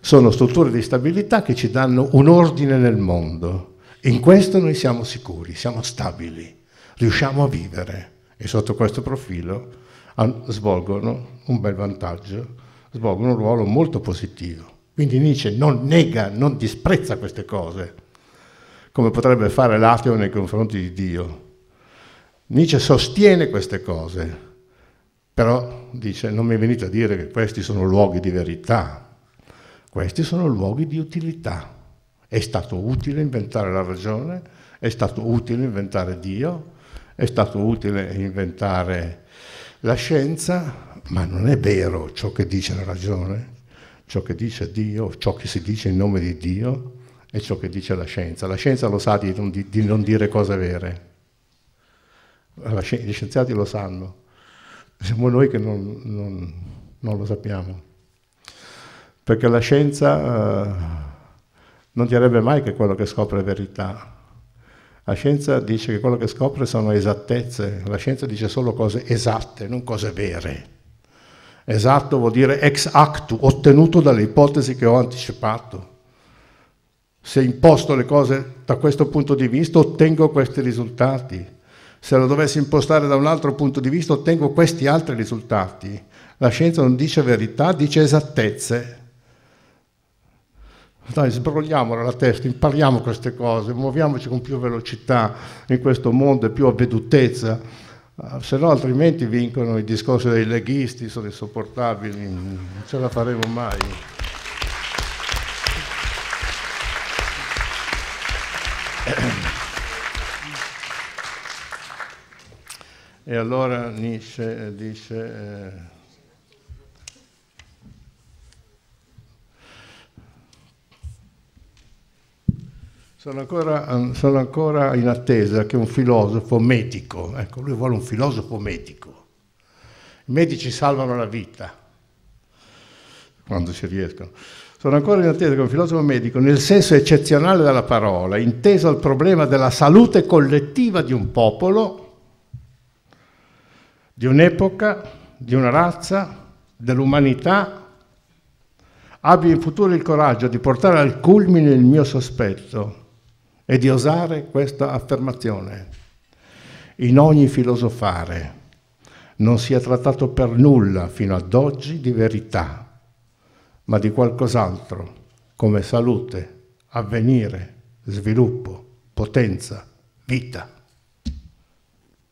sono strutture di stabilità che ci danno un ordine nel mondo in questo noi siamo sicuri, siamo stabili, riusciamo a vivere e sotto questo profilo svolgono un bel vantaggio, svolgono un ruolo molto positivo. Quindi Nietzsche non nega, non disprezza queste cose, come potrebbe fare l'ateo nei confronti di Dio. Nietzsche sostiene queste cose, però dice non mi venite a dire che questi sono luoghi di verità, questi sono luoghi di utilità. È stato utile inventare la ragione, è stato utile inventare Dio, è stato utile inventare la scienza, ma non è vero ciò che dice la ragione, ciò che dice Dio, ciò che si dice in nome di Dio e ciò che dice la scienza. La scienza lo sa di non, di, di non dire cose vere. gli scienziati lo sanno, siamo noi che non, non, non lo sappiamo. Perché la scienza... Uh, non direbbe mai che quello che scopre è verità. La scienza dice che quello che scopre sono esattezze, la scienza dice solo cose esatte, non cose vere. Esatto vuol dire ex actu, ottenuto dalle ipotesi che ho anticipato. Se imposto le cose da questo punto di vista ottengo questi risultati. Se lo dovessi impostare da un altro punto di vista ottengo questi altri risultati. La scienza non dice verità, dice esattezze. Dai, sbrogliamola la testa, impariamo queste cose, muoviamoci con più velocità in questo mondo e più avvedutezza, eh, se no altrimenti vincono i discorsi dei leghisti, sono insopportabili, non ce la faremo mai. E allora Nietzsche eh, dice... Eh, Sono ancora, ehm, sono ancora, in attesa che un filosofo medico, ecco, lui vuole un filosofo medico. I medici salvano la vita, quando si riescono. Sono ancora in attesa che un filosofo medico, nel senso eccezionale della parola, inteso al problema della salute collettiva di un popolo, di un'epoca, di una razza, dell'umanità, abbia in futuro il coraggio di portare al culmine il mio sospetto e di osare questa affermazione. In ogni filosofare non si è trattato per nulla fino ad oggi di verità, ma di qualcos'altro come salute, avvenire, sviluppo, potenza, vita.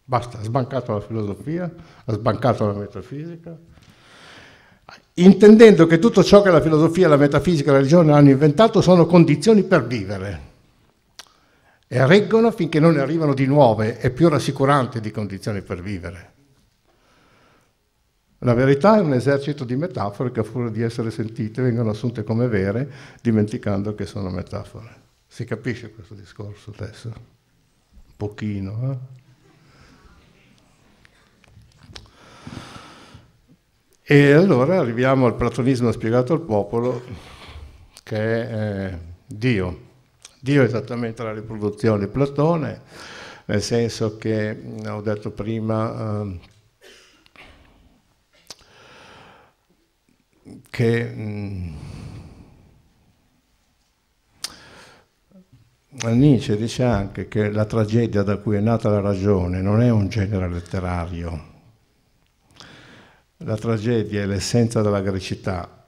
Basta, ha sbancato la filosofia, ha sbancato la metafisica, intendendo che tutto ciò che la filosofia, la metafisica e la religione hanno inventato sono condizioni per vivere e reggono finché non ne arrivano di nuove e più rassicuranti di condizioni per vivere. La verità è un esercito di metafore che a furia di essere sentite vengono assunte come vere, dimenticando che sono metafore. Si capisce questo discorso adesso? Un pochino. Eh? E allora arriviamo al platonismo spiegato al popolo, che è Dio. Dio è esattamente la riproduzione di Platone, nel senso che, mm, ho detto prima, eh, che... Mh, mm, Nietzsche dice anche che la tragedia da cui è nata la ragione non è un genere letterario. La tragedia è l'essenza della grecità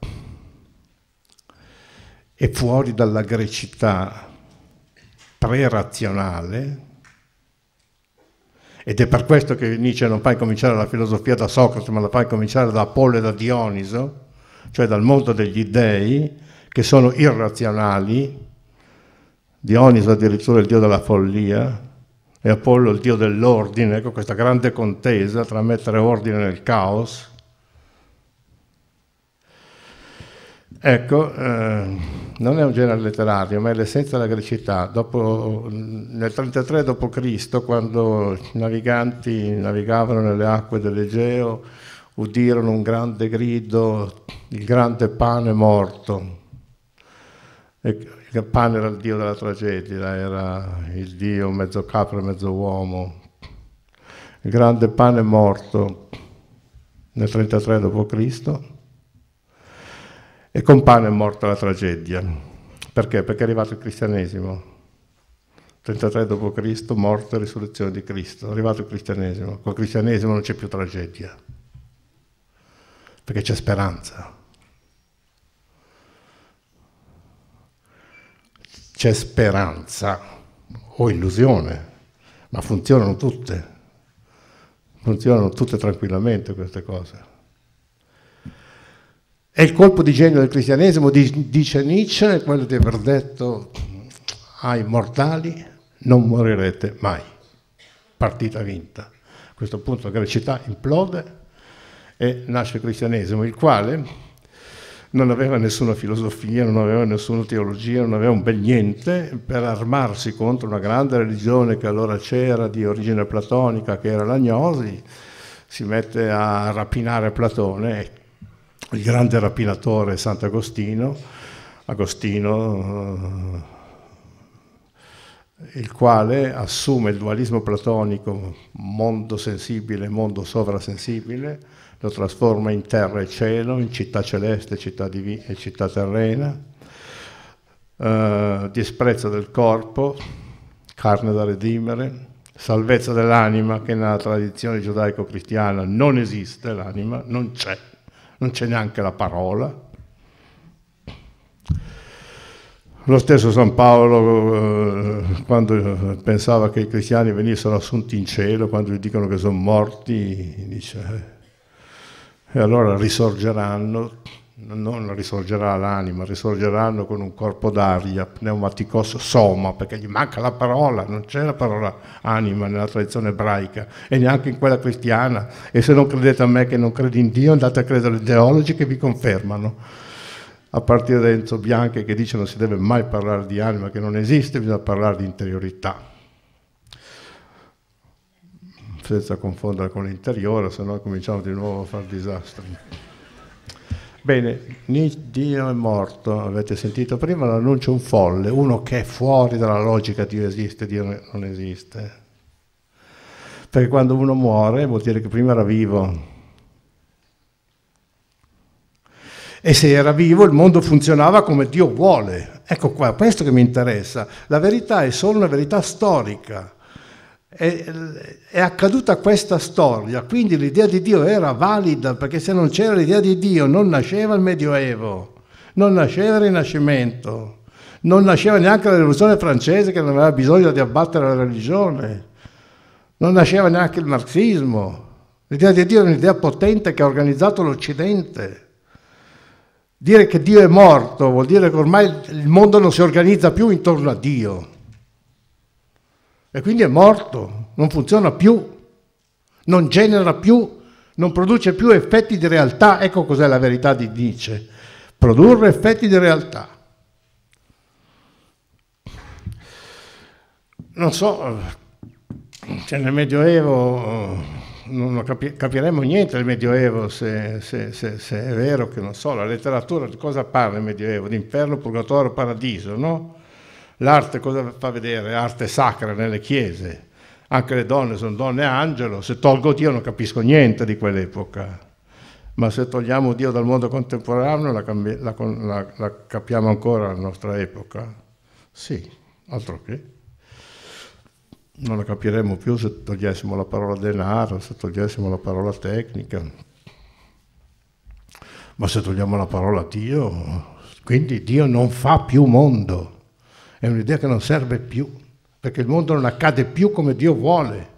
e fuori dalla grecità prerazionale, ed è per questo che Nietzsche non fa incominciare la filosofia da Socrate, ma la fa incominciare da Apollo e da Dioniso, cioè dal mondo degli dei, che sono irrazionali, Dioniso addirittura il dio della follia, e Apollo il dio dell'ordine, ecco questa grande contesa tra mettere ordine nel caos, Ecco, eh, non è un genere letterario, ma è l'essenza della grecità. Dopo, nel 33 d.C., quando i naviganti navigavano nelle acque dell'Egeo, udirono un grande grido, il grande pane morto. E il pane era il dio della tragedia, era il dio mezzo capra e mezzo uomo. Il grande pane morto nel 33 d.C. E con Pano è morta la tragedia. Perché? Perché è arrivato il cristianesimo. 33 d.C., morte e risurrezione di Cristo. È arrivato il cristianesimo. Col cristianesimo non c'è più tragedia. Perché c'è speranza. C'è speranza o illusione, ma funzionano tutte. Funzionano tutte tranquillamente queste cose. È il colpo di genio del cristianesimo, dice Nietzsche, quello di aver detto ai mortali non morirete mai. Partita vinta. A questo punto la Grecità implode e nasce il cristianesimo, il quale non aveva nessuna filosofia, non aveva nessuna teologia, non aveva un bel niente per armarsi contro una grande religione che allora c'era di origine platonica, che era la gnosi, si mette a rapinare Platone il grande rapinatore Sant'Agostino, Agostino, eh, il quale assume il dualismo platonico mondo sensibile, mondo sovrasensibile, lo trasforma in terra e cielo, in città celeste città e eh, città terrena, eh, disprezzo del corpo, carne da redimere, salvezza dell'anima che nella tradizione giudaico-cristiana non esiste, l'anima non c'è non c'è neanche la parola. Lo stesso San Paolo, eh, quando eh, pensava che i cristiani venissero assunti in cielo, quando gli dicono che sono morti, dice, eh, e allora risorgeranno non risorgerà l'anima, risorgeranno con un corpo d'aria, pneumaticos soma, perché gli manca la parola, non c'è la parola anima nella tradizione ebraica e neanche in quella cristiana. E se non credete a me che non credo in Dio, andate a credere ai teologi che vi confermano. A partire da Enzo Bianchi che dice non si deve mai parlare di anima che non esiste, bisogna parlare di interiorità senza confondere con l'interiore, se no cominciamo di nuovo a fare disastri. Bene, Dio è morto, avete sentito prima l'annuncio un folle, uno che è fuori dalla logica Dio esiste, Dio non esiste. Perché quando uno muore vuol dire che prima era vivo. e se era vivo il mondo funzionava come Dio vuole. Ecco qua, questo che mi interessa. La verità è solo una verità storica è, è accaduta questa storia, quindi l'idea di Dio era valida, perché se non c'era l'idea di Dio non nasceva il Medioevo, non nasceva il Rinascimento, non nasceva neanche la rivoluzione francese che non aveva bisogno di abbattere la religione, non nasceva neanche il marxismo. L'idea di Dio è un'idea potente che ha organizzato l'Occidente. Dire che Dio è morto vuol dire che ormai il mondo non si organizza più intorno a Dio, e quindi è morto, non funziona più, non genera più, non produce più effetti di realtà. Ecco cos'è la verità di Nietzsche. Produrre effetti di realtà. Non so, cioè nel Medioevo non capi- capiremo niente del Medioevo se, se, se, se, è vero che non so, la letteratura di cosa parla il Medioevo? Di inferno, purgatorio, paradiso, no? L'arte cosa fa vedere? Arte sacra nelle chiese. Anche le donne sono donne angelo, se tolgo Dio non capisco niente di quell'epoca. Ma se togliamo Dio dal mondo contemporaneo la, la, la, la capiamo ancora la nostra epoca? Sì, altro che. Non la capiremmo più se togliessimo la parola denaro, se togliessimo la parola tecnica. Ma se togliamo la parola Dio, quindi Dio non fa più mondo è un'idea che non serve più, perché il mondo non accade più come Dio vuole,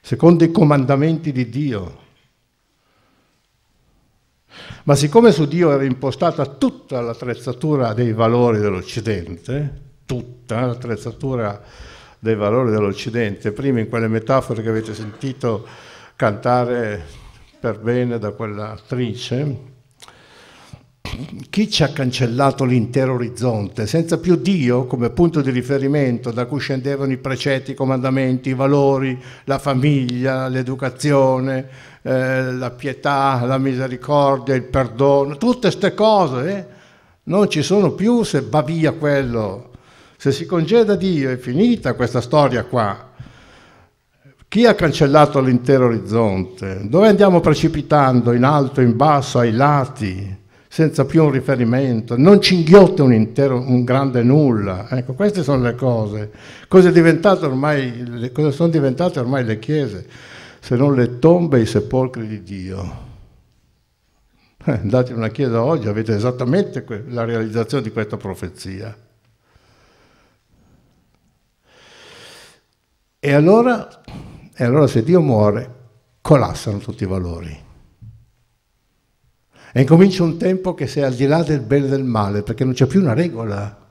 secondo i comandamenti di Dio. Ma siccome su Dio era impostata tutta l'attrezzatura dei valori dell'Occidente, tutta l'attrezzatura dei valori dell'Occidente, prima in quelle metafore che avete sentito cantare per bene da quell'attrice, chi ci ha cancellato l'intero orizzonte, senza più Dio come punto di riferimento da cui scendevano i precetti, i comandamenti, i valori, la famiglia, l'educazione, eh, la pietà, la misericordia, il perdono, tutte queste cose eh, non ci sono più se va via quello. Se si congeda Dio è finita questa storia qua. Chi ha cancellato l'intero orizzonte? Dove andiamo precipitando in alto, in basso, ai lati? senza più un riferimento, non cinghiotte un, intero, un grande nulla. Ecco, queste sono le cose. Cosa, ormai, cosa sono diventate ormai le chiese, se non le tombe e i sepolcri di Dio? Eh, andate in una chiesa oggi, avete esattamente la realizzazione di questa profezia. E allora, e allora se Dio muore, collassano tutti i valori. E comincia un tempo che sei al di là del bene e del male, perché non c'è più una regola.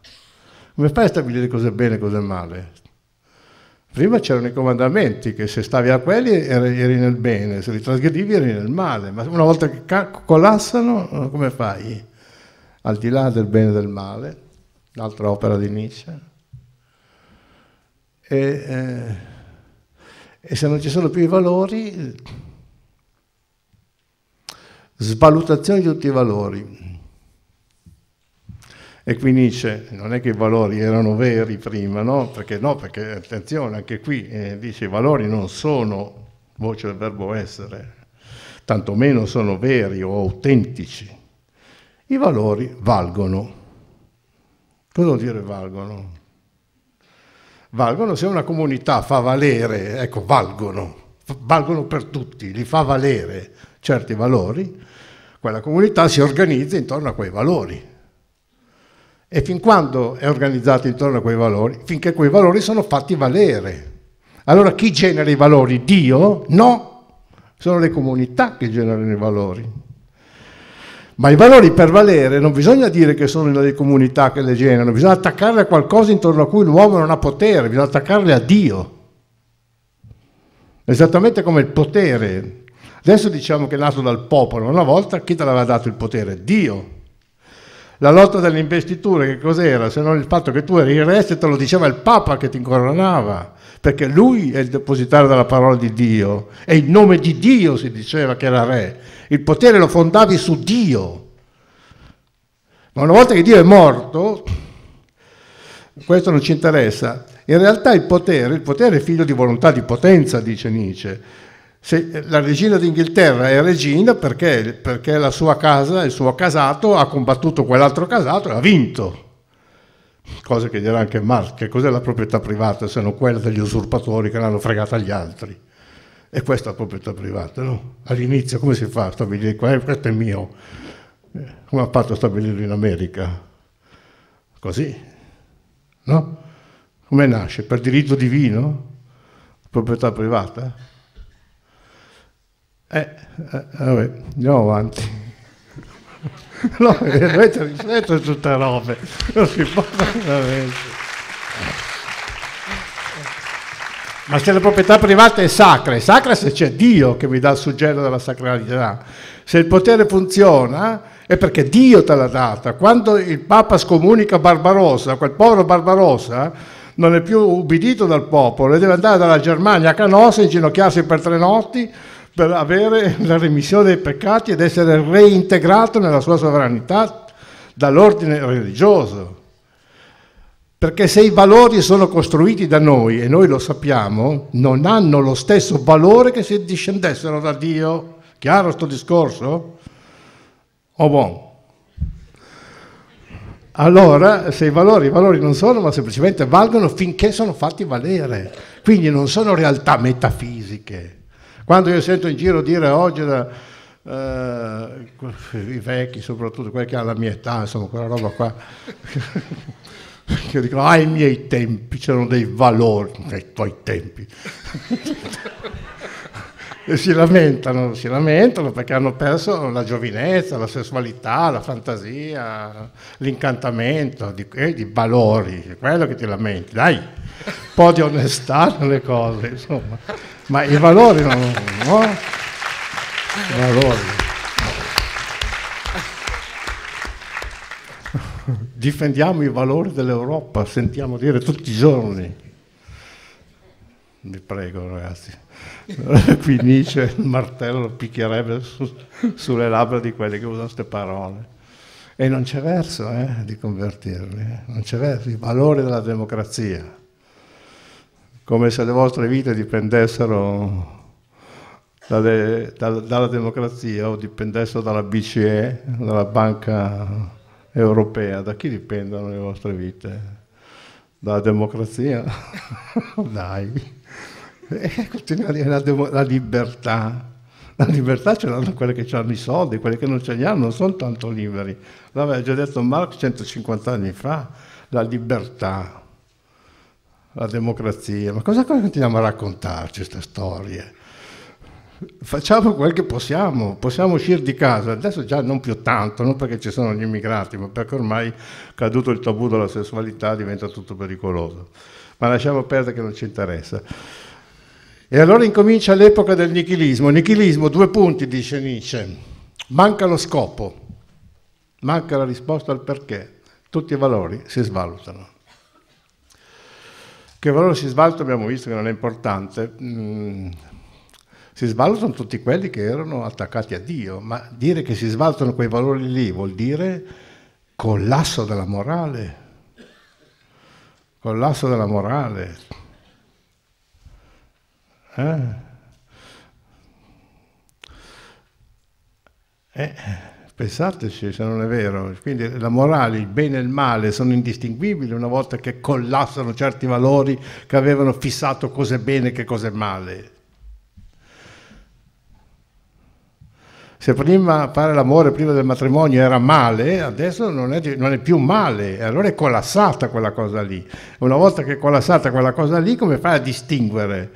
Come fai a stabilire cosa è bene e cosa è male? Prima c'erano i comandamenti, che se stavi a quelli eri, eri nel bene, se li trasgredivi eri nel male, ma una volta che collassano, eh, come fai? Al di là del bene e del male, l'altra opera di Nietzsche. E, eh, e se non ci sono più i valori, svalutazione di tutti i valori. E qui dice, non è che i valori erano veri prima, no? Perché no, perché attenzione, anche qui eh, dice i valori non sono voce del verbo essere, tantomeno sono veri o autentici. I valori valgono. Cosa vuol dire valgono? Valgono se una comunità fa valere, ecco, valgono, valgono per tutti, li fa valere certi valori, quella comunità si organizza intorno a quei valori. E fin quando è organizzata intorno a quei valori? Finché quei valori sono fatti valere. Allora chi genera i valori? Dio? No, sono le comunità che generano i valori. Ma i valori per valere non bisogna dire che sono le comunità che le generano, bisogna attaccarle a qualcosa intorno a cui l'uomo non ha potere, bisogna attaccarle a Dio. Esattamente come il potere Adesso diciamo che è nato dal popolo, una volta chi te l'aveva dato il potere? Dio. La lotta delle investiture che cos'era? Se non il fatto che tu eri il re, te lo diceva il Papa che ti incoronava, perché lui è il depositario della parola di Dio e in nome di Dio si diceva che era re. Il potere lo fondavi su Dio. Ma una volta che Dio è morto, questo non ci interessa, in realtà il potere, il potere è figlio di volontà, di potenza, dice Nietzsche se la regina d'Inghilterra è regina perché? perché, la sua casa, il suo casato ha combattuto quell'altro casato e ha vinto. Cosa che dirà anche Marx, che cos'è la proprietà privata se non quella degli usurpatori che l'hanno fregata agli altri? E questa è la proprietà privata, no? All'inizio come si fa a stabilire, eh, questo è mio, eh, come ha fatto a stabilirlo in America? Così, no? Come nasce? Per diritto divino? Proprietà privata? Eh, eh, vabbè, andiamo avanti. No, dovete riflettere su tutte robe, non si può veramente. Ma se la proprietà privata è sacra, è sacra se c'è Dio che mi dà il suggello della sacralità. Se il potere funziona è perché Dio te l'ha data. Quando il Papa scomunica Barbarossa, quel povero Barbarossa non è più ubbidito dal popolo e deve andare dalla Germania a Canossa, inginocchiarsi per tre notti per avere la remissione dei peccati ed essere reintegrato nella sua sovranità dall'ordine religioso. Perché se i valori sono costruiti da noi, e noi lo sappiamo, non hanno lo stesso valore che se discendessero da Dio. Chiaro sto discorso? O oh, buon. Allora, se i valori, i valori non sono, ma semplicemente valgono finché sono fatti valere. Quindi non sono realtà metafisiche quando io sento in giro dire oggi da, eh, i vecchi, soprattutto quelli che hanno la mia età, insomma, quella roba qua, che dicono ai ah, miei tempi c'erano dei valori, ai tuoi tempi. e si lamentano, si lamentano perché hanno perso la giovinezza, la sessualità, la fantasia, l'incantamento di, eh, di valori, è quello che ti lamenti, dai, un po' di onestà nelle cose, insomma ma i valori non... no? Eh. I valori. difendiamo i valori dell'Europa, sentiamo dire tutti i giorni. Vi prego ragazzi, qui Nietzsche il martello picchierebbe su, sulle labbra di quelli che usano queste parole. E non c'è verso eh, di convertirli, eh. non c'è verso, i valori della democrazia come se le vostre vite dipendessero dalle, da, dalla democrazia o dipendessero dalla BCE, dalla Banca Europea. Da chi dipendono le vostre vite? Dalla democrazia? Dai. continua a dire la, la libertà. La libertà ce l'hanno quelli che hanno i soldi, quelli che non ce li hanno non sono tanto liberi. L'aveva già detto Marx 150 anni fa, la libertà la democrazia, ma cosa continuiamo a raccontarci queste storie? Facciamo quel che possiamo, possiamo uscire di casa, adesso già non più tanto, non perché ci sono gli immigrati, ma perché ormai caduto il tabù della sessualità diventa tutto pericoloso. Ma lasciamo perdere che non ci interessa. E allora incomincia l'epoca del nichilismo. Nichilismo, due punti, dice Nietzsche. Manca lo scopo, manca la risposta al perché. Tutti i valori si svalutano. Che valore si svaluta abbiamo visto che non è importante. Mm, si svalutano tutti quelli che erano attaccati a Dio, ma dire che si svalutano quei valori lì vuol dire collasso della morale. Collasso della morale. Eh? Eh. Pensateci se non è vero, quindi la morale, il bene e il male sono indistinguibili una volta che collassano certi valori che avevano fissato cosa è bene e cosa è male. Se prima fare l'amore prima del matrimonio era male, adesso non è, non è più male, allora è collassata quella cosa lì. Una volta che è collassata quella cosa lì, come fai a distinguere?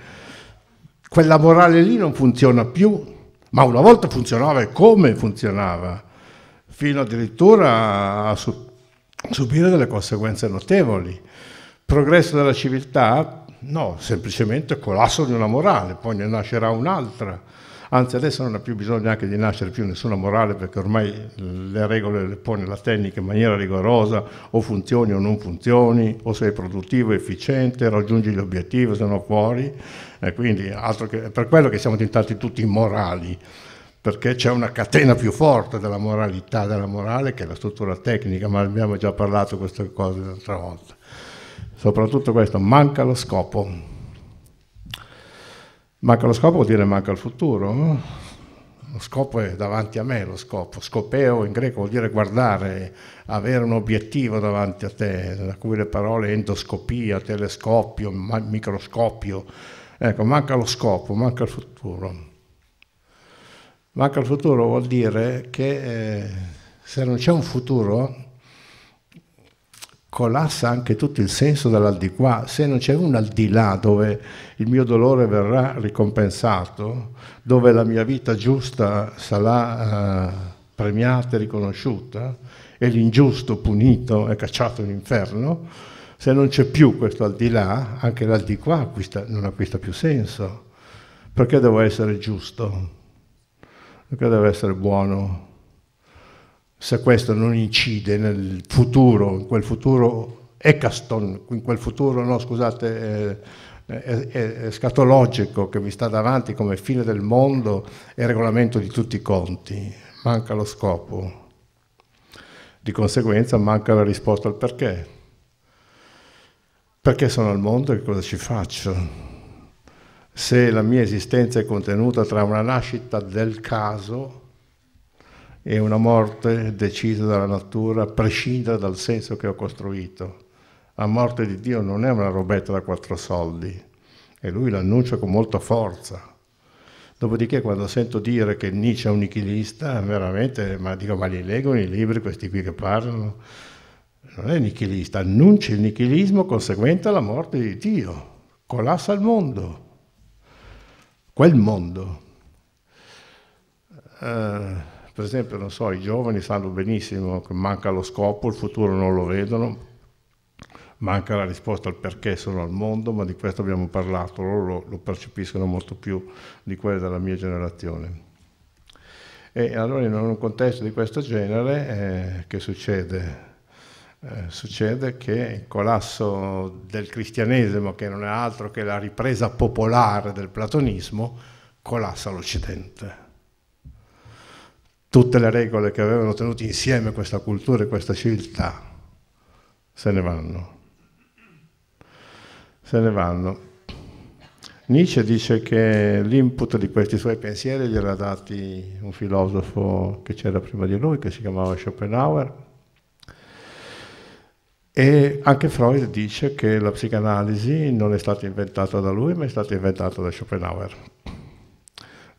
Quella morale lì non funziona più, ma una volta funzionava e come funzionava? fino addirittura a su subire delle conseguenze notevoli. Progresso della civiltà? No, semplicemente collasso di una morale, poi ne nascerà un'altra. Anzi, adesso non ha più bisogno neanche di nascere più nessuna morale perché ormai le regole le pone la tecnica in maniera rigorosa, o funzioni o non funzioni, o sei produttivo, efficiente, raggiungi gli obiettivi, se no fuori. E quindi altro che, per quello che siamo diventati tutti immorali perché c'è una catena più forte della moralità, della morale che è la struttura tecnica, ma abbiamo già parlato di queste cose l'altra volta. Soprattutto questo, manca lo scopo. Manca lo scopo vuol dire manca il futuro. No? Lo scopo è davanti a me, lo scopo. Scopeo in greco vuol dire guardare, avere un obiettivo davanti a te, da cui le parole endoscopia, telescopio, microscopio. Ecco, manca lo scopo, manca il futuro. Manca il futuro vuol dire che eh, se non c'è un futuro collassa anche tutto il senso dell'aldilà. Se non c'è un al di là dove il mio dolore verrà ricompensato, dove la mia vita giusta sarà eh, premiata e riconosciuta e l'ingiusto punito e cacciato in inferno, se non c'è più questo al di là, anche l'al di qua acquista, non acquista più senso. Perché devo essere giusto? perché deve essere buono. Se questo non incide nel futuro, in quel futuro Ecaston, in quel futuro, no scusate, escatologico che vi sta davanti come fine del mondo e regolamento di tutti i conti, manca lo scopo. Di conseguenza manca la risposta al perché. Perché sono al mondo e cosa ci faccio? se la mia esistenza è contenuta tra una nascita del caso e una morte decisa dalla natura, a prescindere dal senso che ho costruito. La morte di Dio non è una robetta da quattro soldi e lui l'annuncia con molta forza. Dopodiché quando sento dire che Nietzsche è un nichilista, veramente, ma dico, ma li leggono i libri questi qui che parlano? Non è nichilista, annuncia il nichilismo conseguente alla morte di Dio, collassa il mondo quel mondo. Eh, per esempio, non so, i giovani sanno benissimo che manca lo scopo, il futuro non lo vedono, manca la risposta al perché sono al mondo, ma di questo abbiamo parlato, loro lo, lo percepiscono molto più di quelli della mia generazione. E allora in un contesto di questo genere eh, che succede? Eh, succede che il collasso del cristianesimo, che non è altro che la ripresa popolare del platonismo, collassa l'Occidente. Tutte le regole che avevano tenuto insieme questa cultura e questa civiltà se ne vanno. Se ne vanno. Nietzsche dice che l'input di questi suoi pensieri gli era dati un filosofo che c'era prima di lui, che si chiamava Schopenhauer, e anche Freud dice che la psicanalisi non è stata inventata da lui, ma è stata inventata da Schopenhauer.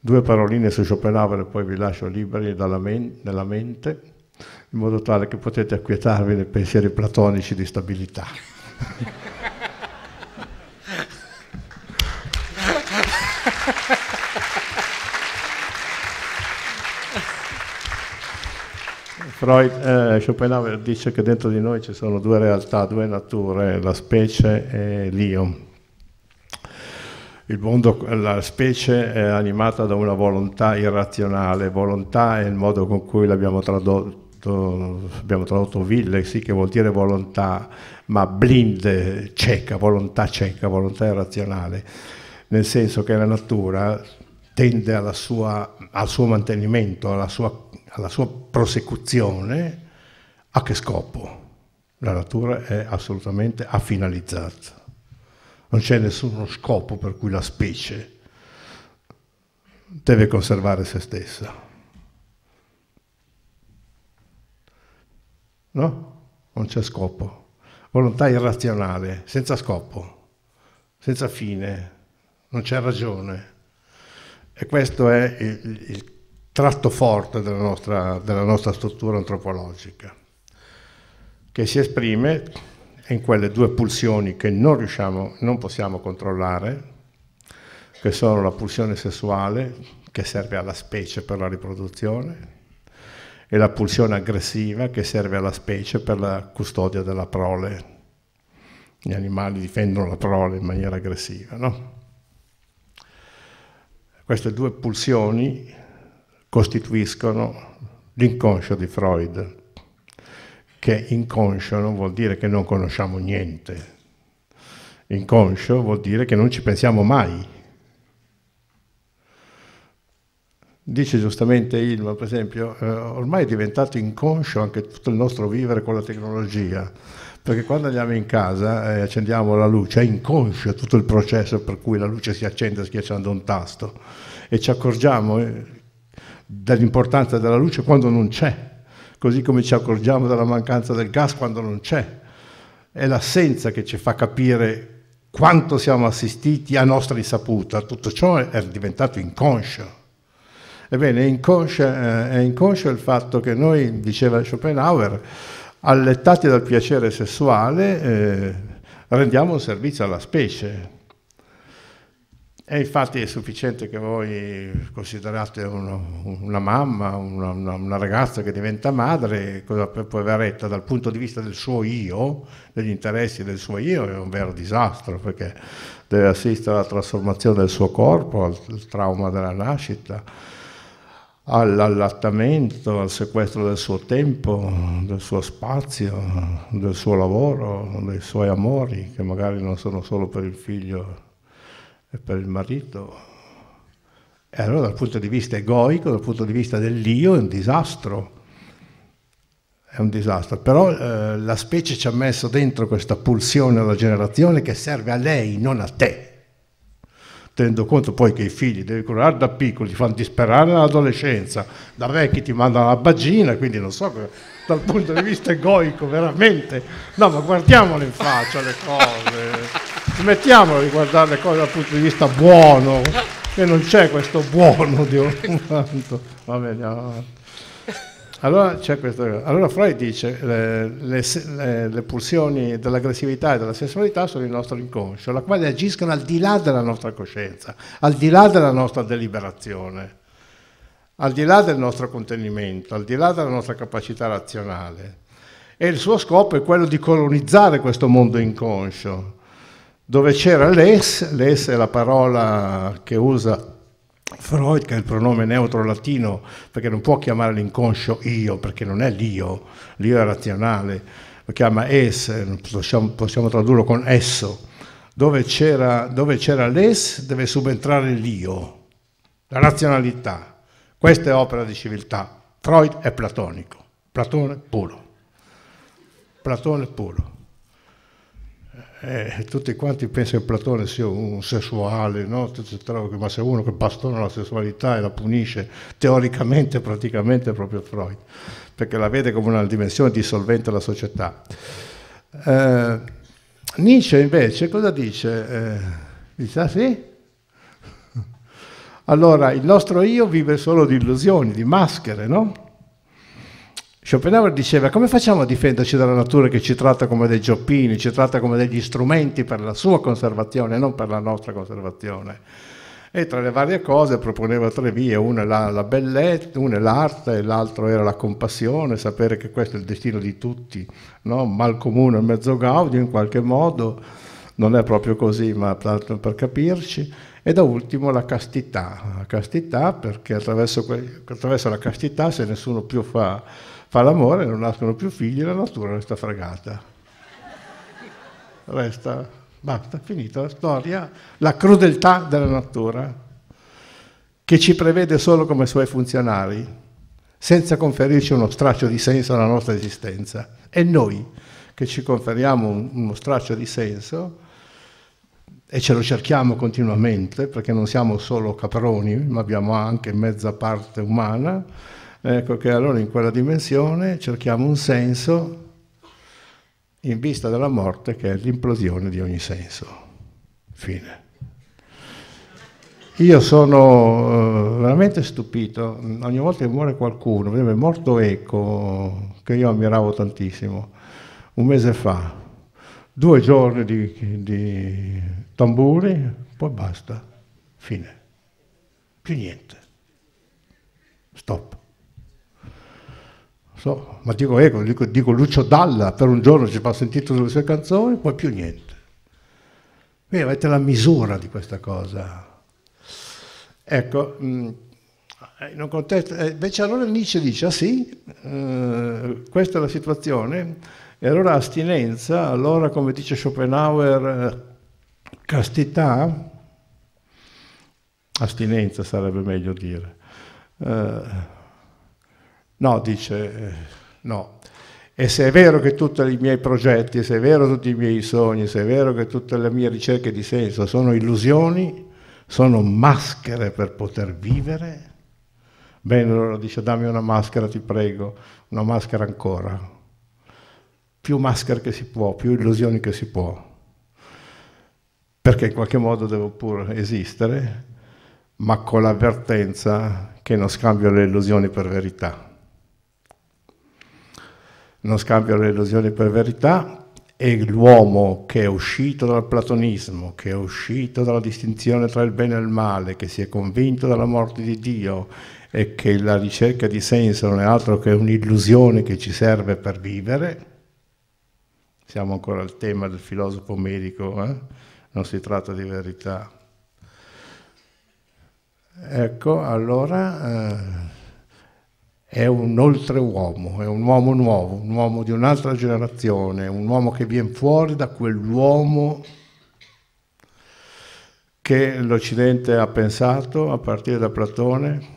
Due paroline su Schopenhauer e poi vi lascio liberi men- nella mente, in modo tale che potete acquietarvi nei pensieri platonici di stabilità. Freud, eh, Schopenhauer dice che dentro di noi ci sono due realtà, due nature, la specie e l'io. Il Mondo, la specie è animata da una volontà irrazionale, volontà è il modo con cui l'abbiamo tradotto abbiamo tradotto ville, sì, che vuol dire volontà, ma blind, cieca, volontà cieca, volontà irrazionale, nel senso che la natura tende sua, al suo mantenimento, alla sua alla sua prosecuzione, a che scopo? La natura è assolutamente affinalizzata. Non c'è nessuno scopo per cui la specie deve conservare se stessa. No? Non c'è scopo. Volontà irrazionale, senza scopo, senza fine, non c'è ragione. E questo è il, il tratto forte della nostra, della nostra struttura antropologica, che si esprime in quelle due pulsioni che non, riusciamo, non possiamo controllare, che sono la pulsione sessuale, che serve alla specie per la riproduzione, e la pulsione aggressiva, che serve alla specie per la custodia della prole. Gli animali difendono la prole in maniera aggressiva, no? Queste due pulsioni costituiscono l'inconscio di Freud, che inconscio non vuol dire che non conosciamo niente, inconscio vuol dire che non ci pensiamo mai. Dice giustamente Ilma, per esempio, eh, ormai è diventato inconscio anche tutto il nostro vivere con la tecnologia, perché quando andiamo in casa e eh, accendiamo la luce è inconscio tutto il processo per cui la luce si accende schiacciando un tasto e ci accorgiamo eh, dell'importanza della luce quando non c'è, così come ci accorgiamo della mancanza del gas quando non c'è. È l'assenza che ci fa capire quanto siamo assistiti a nostra insaputa. Tutto ciò è diventato inconscio. Ebbene, inconscio, eh, è inconscio il fatto che noi, diceva Schopenhauer, allettati dal piacere sessuale, eh, rendiamo un servizio alla specie e infatti è sufficiente che voi considerate uno, una mamma, una, una, una, ragazza che diventa madre, cosa poveretta, dal punto di vista del suo io, degli interessi del suo io, è un vero disastro perché deve assistere alla trasformazione del suo corpo, al, al trauma della nascita, all'allattamento, al sequestro del suo tempo, del suo spazio, del suo lavoro, dei suoi amori, che magari non sono solo per il figlio e per il marito. E allora dal punto di vista egoico, dal punto di vista dell'io, è un disastro. È un disastro. Però eh, la specie ci ha messo dentro questa pulsione alla generazione che serve a lei, non a te. Tenendo conto poi che i figli devi curare da piccoli, ti fanno disperare nell'adolescenza, da vecchi ti mandano la bagina, quindi non so, dal punto di vista egoico veramente. No, ma guardiamole in faccia le cose smettiamolo di guardare le cose dal punto di vista buono, che non c'è questo buono di un tanto. Va bene, Allora, c'è questo, allora Freud dice eh, le, le, le, pulsioni dell'aggressività e della sessualità sono il nostro inconscio, la quale agiscono al di là della nostra coscienza, al di là della nostra deliberazione, al di là del nostro contenimento, al di là della nostra capacità razionale. E il suo scopo è quello di colonizzare questo mondo inconscio, dove c'era les, les è la parola che usa Freud, che è il pronome neutro latino, perché non può chiamare l'inconscio io, perché non è l'io, l'io è razionale, lo chiama es, possiamo, possiamo tradurlo con esso. Dove c'era, l'es deve subentrare l'io, la razionalità. Questa è opera di civiltà. Freud è platonico, Platone puro. Platone puro eh, tutti quanti pensano che Platone sia un sessuale, no? ma se uno che bastona la sessualità e la punisce teoricamente, praticamente è proprio Freud, perché la vede come una dimensione dissolvente della società. Eh, Nietzsche invece cosa dice? Eh, dice, ah sì? Allora, il nostro io vive solo di illusioni, di maschere, no? Schopenhauer diceva come facciamo a difenderci dalla natura che ci tratta come dei gioppini, ci tratta come degli strumenti per la sua conservazione e non per la nostra conservazione. E tra le varie cose proponeva tre vie, una è la, la bellezza, una è l'arte, l'altra era la compassione, sapere che questo è il destino di tutti, no? mal comune e mezzo gaudio in qualche modo, non è proprio così, ma tanto per capirci. E da ultimo la castità, la castità perché attraverso, attraverso la castità se nessuno più fa fa l'amore, non nascono più figli, la natura resta fregata. Resta, basta, finita la storia, la crudeltà della natura che ci prevede solo come suoi funzionari, senza conferirci uno straccio di senso alla nostra esistenza. E noi che ci conferiamo uno straccio di senso e ce lo cerchiamo continuamente, perché non siamo solo caproni, ma abbiamo anche mezza parte umana, Ecco che allora in quella dimensione cerchiamo un senso in vista della morte che è l'implosione di ogni senso. Fine. Io sono eh, veramente stupito, ogni volta che muore qualcuno, è morto Eco, che io ammiravo tantissimo, un mese fa, due giorni di, di tamburi, poi basta, fine, più niente, stop so, ma dico ecco, dico, dico Lucio Dalla, per un giorno ci fa sentito le sue canzoni, poi più niente. Quindi avete la misura di questa cosa. Ecco, mm, eh, in un contesto, eh, invece allora Nietzsche dice, ah sì, eh, questa è la situazione, e allora astinenza, allora come dice Schopenhauer, castità, astinenza sarebbe meglio dire, eh, No, dice, eh, no. E se è vero che tutti i miei progetti, se è vero tutti i miei sogni, se è vero che tutte le mie ricerche di senso sono illusioni, sono maschere per poter vivere, bene, allora dice dammi una maschera, ti prego, una maschera ancora. Più maschere che si può, più illusioni che si può. Perché in qualche modo devo pure esistere, ma con l'avvertenza che non scambio le illusioni per verità non scambiano illusioni per verità e l'uomo che è uscito dal platonismo, che è uscito dalla distinzione tra il bene e il male, che si è convinto della morte di Dio e che la ricerca di senso non è altro che un'illusione che ci serve per vivere, siamo ancora al tema del filosofo medico, eh? non si tratta di verità. Ecco, allora... Eh è un oltreuomo, è un uomo nuovo, un uomo di un'altra generazione, un uomo che viene fuori da quell'uomo che l'Occidente ha pensato a partire da Platone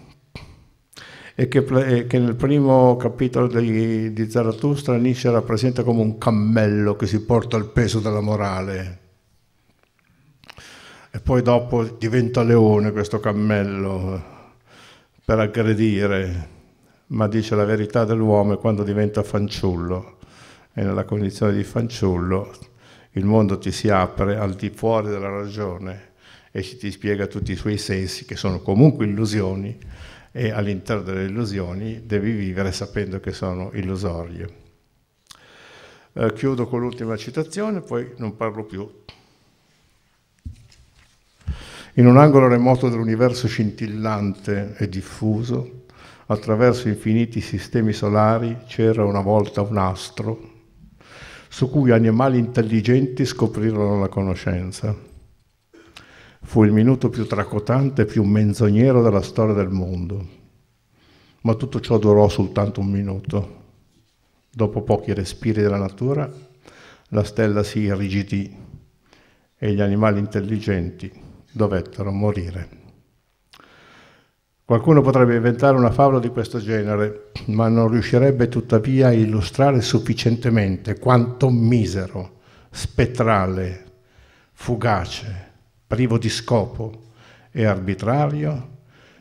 e che, che nel primo capitolo di, di Zarathustra Nietzsche rappresenta come un cammello che si porta il peso della morale. E poi dopo diventa leone questo cammello per aggredire ma dice la verità dell'uomo è quando diventa fanciullo e nella condizione di fanciullo il mondo ti si apre al di fuori della ragione e ti spiega tutti i suoi sensi che sono comunque illusioni e all'interno delle illusioni devi vivere sapendo che sono illusorie. Eh, chiudo con l'ultima citazione, poi non parlo più. In un angolo remoto dell'universo scintillante e diffuso, attraverso infiniti sistemi solari c'era una volta un astro su cui animali intelligenti scoprirono la conoscenza. Fu il minuto più tracotante e più menzognero della storia del mondo. Ma tutto ciò durò soltanto un minuto. Dopo pochi respiri della natura, la stella si irrigidì e gli animali intelligenti dovettero morire. Qualcuno potrebbe inventare una favola di questo genere, ma non riuscirebbe tuttavia a illustrare sufficientemente quanto misero, spettrale, fugace, privo di scopo e arbitrario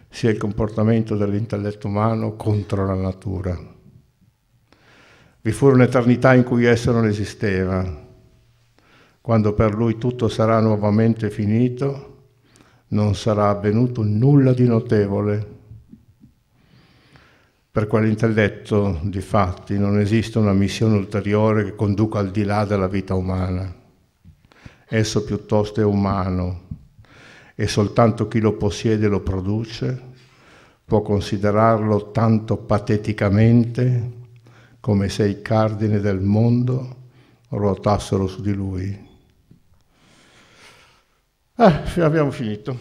sia il comportamento dell'intelletto umano contro la natura. Vi fu un'eternità in cui esso non esisteva. Quando per lui tutto sarà nuovamente finito, non sarà avvenuto nulla di notevole. Per quell'intelletto, di fatti, non esiste una missione ulteriore che conduca al di là della vita umana. Esso piuttosto è umano e soltanto chi lo possiede e lo produce può considerarlo tanto pateticamente come se i cardini del mondo ruotassero su di lui. Ah, abbiamo finito.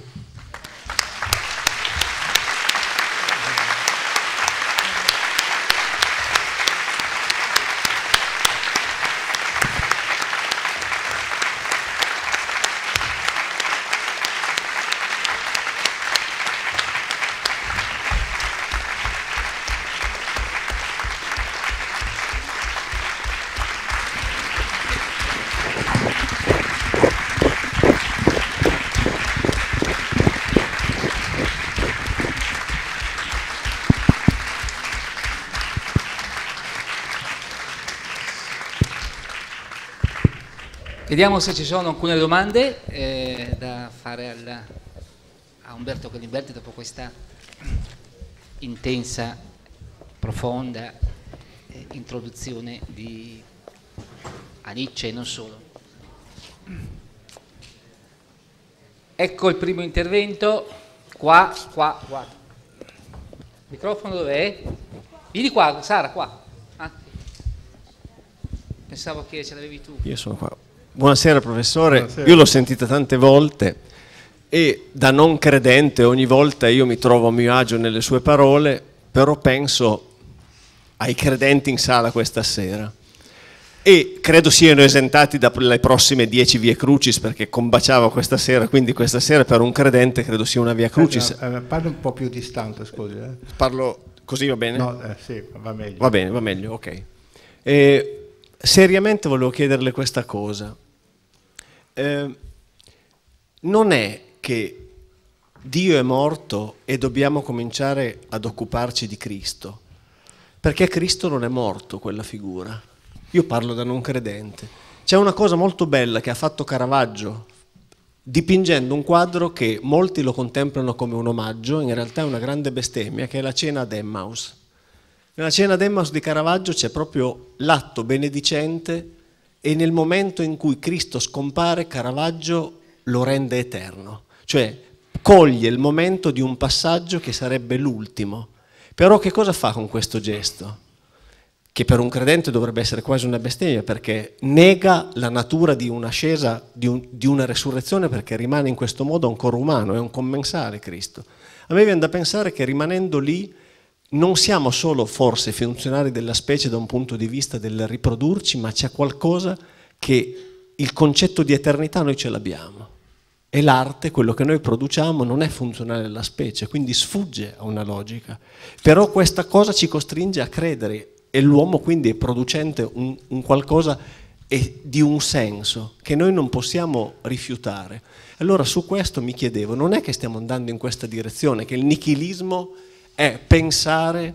Vediamo se ci sono alcune domande eh, da fare al, a Umberto Colimberti dopo questa intensa, profonda eh, introduzione di, a e non solo. Ecco il primo intervento, qua, qua, qua. Il microfono dov'è? Vieni qua, Sara, qua. Ah. Pensavo che ce l'avevi tu. Io sono qua. Buonasera professore, Buonasera. io l'ho sentita tante volte e da non credente ogni volta io mi trovo a mio agio nelle sue parole, però penso ai credenti in sala questa sera e credo siano esentati dalle prossime dieci vie crucis perché combaciavo questa sera, quindi questa sera per un credente credo sia una via eh, crucis. Eh, eh, parlo un po' più distante, scusi. Eh. Parlo così, va bene? No, eh, sì, va meglio. Va bene, va meglio, ok. seriamente volevo chiederle questa cosa. Ehm, non è che Dio è morto e dobbiamo cominciare ad occuparci di Cristo, perché Cristo non è morto quella figura. Io parlo da non credente. C'è una cosa molto bella che ha fatto Caravaggio dipingendo un quadro che molti lo contemplano come un omaggio, in realtà è una grande bestemmia, che è la cena ad Emmaus. Nella cena ad Emmaus di Caravaggio c'è proprio l'atto benedicente e nel momento in cui Cristo scompare Caravaggio lo rende eterno, cioè coglie il momento di un passaggio che sarebbe l'ultimo. Però che cosa fa con questo gesto? Che per un credente dovrebbe essere quasi una bestemmia perché nega la natura di un'ascesa, di, un, di una resurrezione perché rimane in questo modo ancora umano, è un commensale Cristo. A me viene da pensare che rimanendo lì non siamo solo forse funzionari della specie da un punto di vista del riprodurci, ma c'è qualcosa che il concetto di eternità noi ce l'abbiamo. E l'arte, quello che noi produciamo, non è funzionale alla specie, quindi sfugge a una logica. Però questa cosa ci costringe a credere e l'uomo quindi è producente un, un qualcosa e di un senso che noi non possiamo rifiutare. Allora su questo mi chiedevo, non è che stiamo andando in questa direzione, che il nichilismo è pensare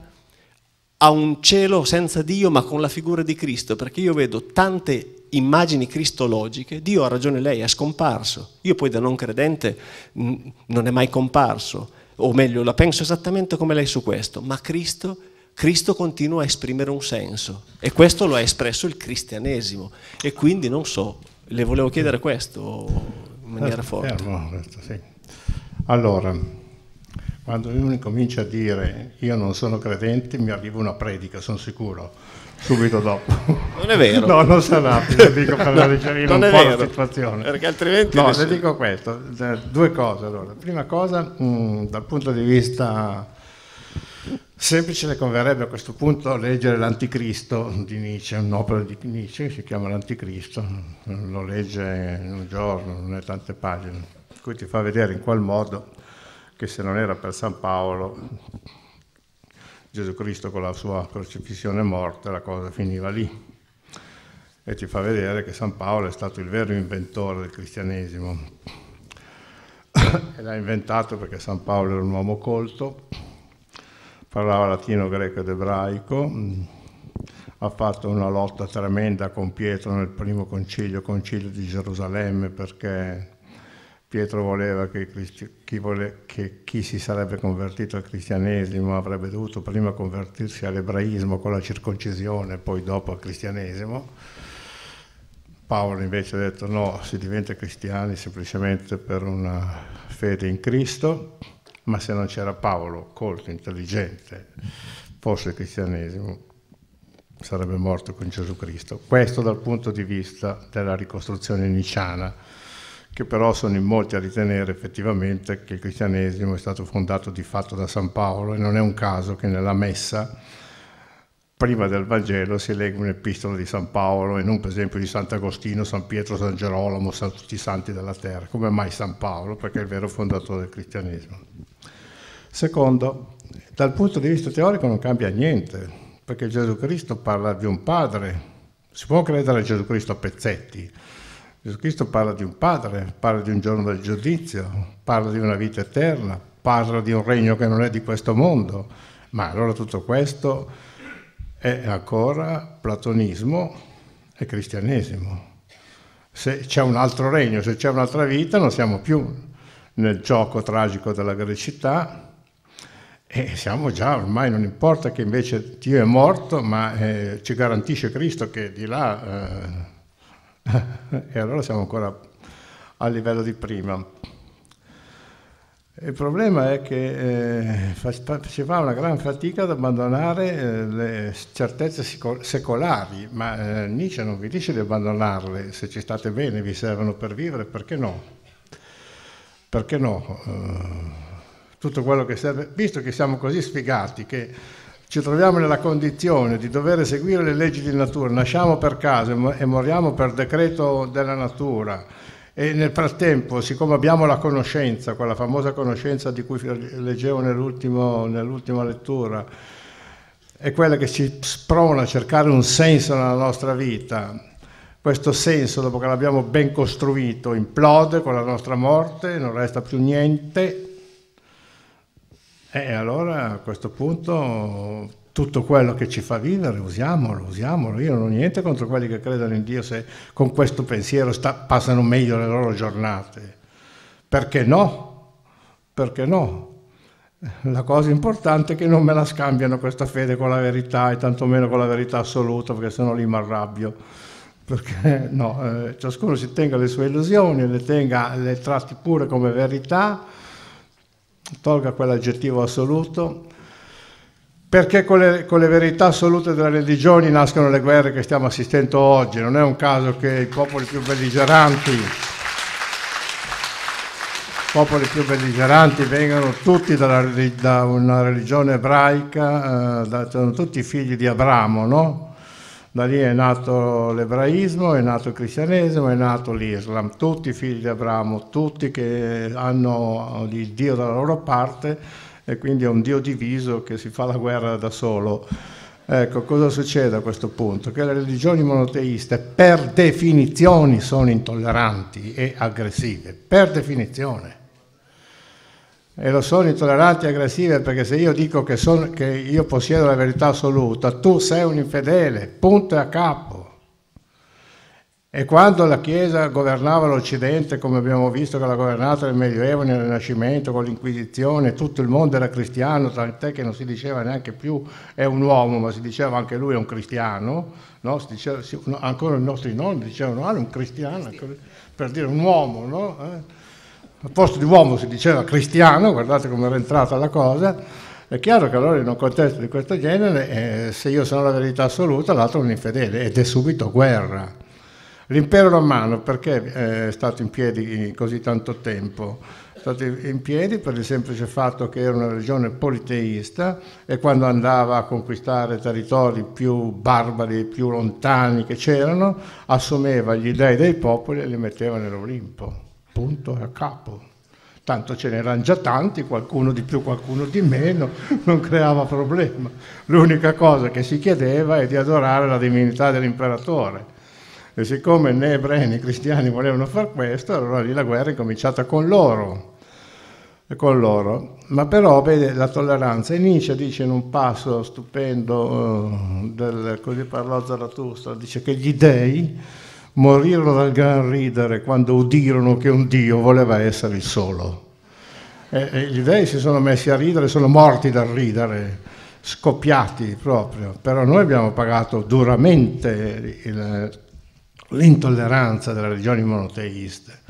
a un cielo senza Dio ma con la figura di Cristo, perché io vedo tante immagini cristologiche, Dio ha ragione lei, è scomparso, io poi da non credente non è mai comparso, o meglio la penso esattamente come lei su questo, ma Cristo, Cristo continua a esprimere un senso e questo lo ha espresso il cristianesimo e quindi non so, le volevo chiedere questo in maniera eh, forte. Eh, allora, quando uno comincia a dire io non sono credente, mi arriva una predica, sono sicuro, subito dopo. Non è vero. no, non sarà, lo dico per no, alleggerire un vero, la situazione. Perché altrimenti... No, nessuno... le dico questo, cioè, due cose allora. Prima cosa, mh, mm, dal punto di vista semplice, le converrebbe a questo punto leggere l'Anticristo di Nietzsche, un'opera di Nietzsche che si chiama l'Anticristo, lo legge in un giorno, non è tante pagine, cui ti fa vedere in qual modo che se non era per San Paolo, Gesù Cristo con la sua crocifissione morte, la cosa finiva lì. E ci fa vedere che San Paolo è stato il vero inventore del cristianesimo. e l'ha inventato perché San Paolo era un uomo colto, parlava latino, greco ed ebraico, ha fatto una lotta tremenda con Pietro nel primo concilio, concilio di Gerusalemme, perché Pietro voleva che chi, vole, che chi si sarebbe convertito al cristianesimo avrebbe dovuto prima convertirsi all'ebraismo con la circoncisione, e poi dopo al cristianesimo. Paolo invece ha detto no, si diventa cristiani semplicemente per una fede in Cristo, ma se non c'era Paolo, colto, intelligente, forse il cristianesimo, sarebbe morto con Gesù Cristo. Questo dal punto di vista della ricostruzione niciana che però sono in molti a ritenere effettivamente che il cristianesimo è stato fondato di fatto da San Paolo e non è un caso che nella messa prima del Vangelo si legge un'epistola di San Paolo e non per esempio di Sant'Agostino, San Pietro, San Gerolamo, San, tutti i santi della terra. Come mai San Paolo? Perché è il vero fondatore del cristianesimo. Secondo, dal punto di vista teorico non cambia niente, perché Gesù Cristo parla di un padre. Si può credere a Gesù Cristo a pezzetti, Gesù Cristo parla di un padre, parla di un giorno del giudizio, parla di una vita eterna, parla di un regno che non è di questo mondo. Ma allora tutto questo è ancora platonismo e cristianesimo. Se c'è un altro regno, se c'è un'altra vita, non siamo più nel gioco tragico della grecità e siamo già ormai, non importa che invece Dio è morto, ma eh, ci garantisce Cristo che di là... Eh, e allora siamo ancora al livello di prima. Il problema è che eh, si fa una gran fatica ad abbandonare eh, le certezze secolari, ma eh, Nietzsche non vi dice di abbandonarle, se ci state bene, vi servono per vivere, perché no? Perché no? Eh, tutto quello che serve, visto che siamo così sfigati che ci troviamo nella condizione di dover seguire le leggi di natura, nasciamo per caso e moriamo per decreto della natura e nel frattempo, siccome abbiamo la conoscenza, quella famosa conoscenza di cui leggevo nell'ultima lettura, è quella che ci sprona a cercare un senso nella nostra vita. Questo senso, dopo che l'abbiamo ben costruito, implode con la nostra morte, non resta più niente e allora a questo punto tutto quello che ci fa vivere usiamolo, usiamolo. Io non ho niente contro quelli che credono in Dio se con questo pensiero sta, passano meglio le loro giornate. Perché no? Perché no? La cosa importante è che non me la scambiano questa fede con la verità e tantomeno con la verità assoluta perché sennò lì mi arrabbio. Perché no, eh, ciascuno si tenga le sue illusioni, le tenga, le tratti pure come verità tolga quell'aggettivo assoluto, perché con le, con le, verità assolute delle religioni nascono le guerre che stiamo assistendo oggi, non è un caso che i popoli più belligeranti, popoli più belligeranti vengano tutti dalla, da una religione ebraica, eh, da, sono tutti figli di Abramo, no? Da lì è nato l'ebraismo, è nato il cristianesimo, è nato l'Islam. Tutti i figli di Abramo, tutti che hanno eh, il Dio dalla loro parte e quindi è un Dio diviso che si fa la guerra da solo. Ecco, cosa succede a questo punto? Che le religioni monoteiste per definizione sono intolleranti e aggressive, per definizione e lo sono intolleranti e aggressive perché se io dico che, sono, che io possiedo la verità assoluta, tu sei un infedele, punto e a capo. E quando la Chiesa governava l'Occidente, come abbiamo visto che l'ha governata nel Medioevo, nel Rinascimento, con l'Inquisizione, tutto il mondo era cristiano, tant'è che non si diceva neanche più è un uomo, ma si diceva anche lui è un cristiano, no? si diceva, ancora i nostri nonni dicevano ah, è un cristiano, per dire un uomo, no? Eh? Al posto di uomo si diceva cristiano, guardate come era entrata la cosa. È chiaro che allora in un contesto di questo genere, eh, se io sono la verità assoluta, l'altro è un infedele ed è subito guerra. L'impero romano perché eh, è stato in piedi così tanto tempo? È stato in piedi per il semplice fatto che era una regione politeista e quando andava a conquistare territori più barbari, più lontani che c'erano, assumeva gli dei dei popoli e li metteva nell'Olimpo punto e a capo. Tanto ce n'erano già tanti, qualcuno di più, qualcuno di meno, non creava problema. L'unica cosa che si chiedeva è di adorare la divinità dell'imperatore. E siccome né ebrei né cristiani volevano far questo, allora lì la guerra è cominciata con loro. Con loro. Ma però vede la tolleranza. E Nietzsche dice in un passo stupendo, eh, del, così parlò Zarathustra, dice che gli dèi morirono dal gran ridere quando udirono che un Dio voleva essere il solo. E, e gli dei si sono messi a ridere, sono morti dal ridere, scoppiati proprio, però noi abbiamo pagato duramente il, l'intolleranza delle religioni monoteiste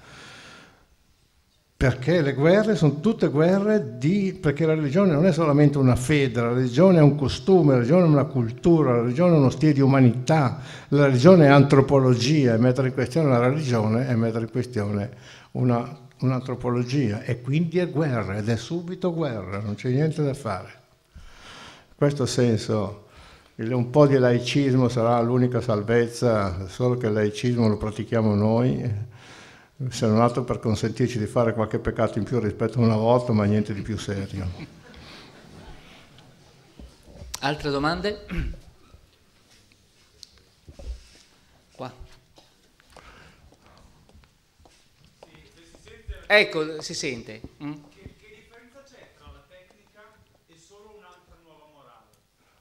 perché le guerre sono tutte guerre di... perché la religione non è solamente una fede, la religione è un costume, la religione è una cultura, la religione è uno stile di umanità, la religione è antropologia e mettere in questione la religione è mettere in questione una, un'antropologia e quindi è guerra ed è subito guerra, non c'è niente da fare. In questo senso un po' di laicismo sarà l'unica salvezza, solo che il laicismo lo pratichiamo noi se non altro per consentirci di fare qualche peccato in più rispetto a una volta, ma niente di più serio. Altre domande? Qua. Ecco, si sente. Mm?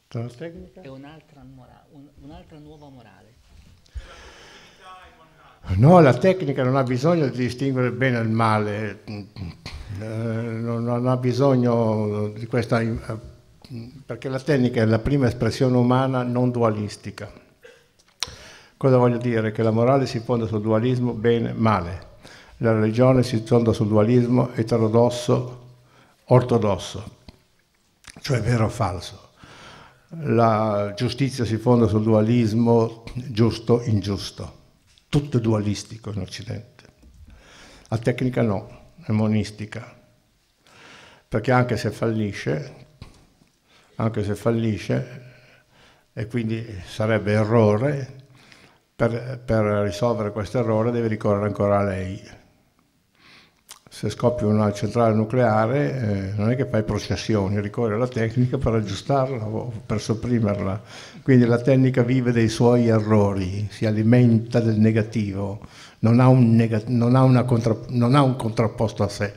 Tra la tecnica? È un'altra, un, un'altra nuova morale. No, la tecnica non ha bisogno di distinguere bene il male, eh, non ha bisogno di questa... Eh, perché la tecnica è la prima espressione umana non dualistica. Cosa voglio dire? Che la morale si fonda sul dualismo bene-male, la religione si fonda sul dualismo eterodosso-ortodosso, cioè vero o falso. La giustizia si fonda sul dualismo giusto-ingiusto tutto dualistico in Occidente. La tecnica no, è monistica, perché anche se fallisce, anche se fallisce, e quindi sarebbe errore, per, per risolvere questo errore deve ricorrere ancora a lei se scoppia una centrale nucleare eh, non è che fai processioni, ricorre alla tecnica per aggiustarla o per sopprimerla. Quindi la tecnica vive dei suoi errori, si alimenta del negativo, non ha un, nega non ha una contra non ha un contrapposto a sé,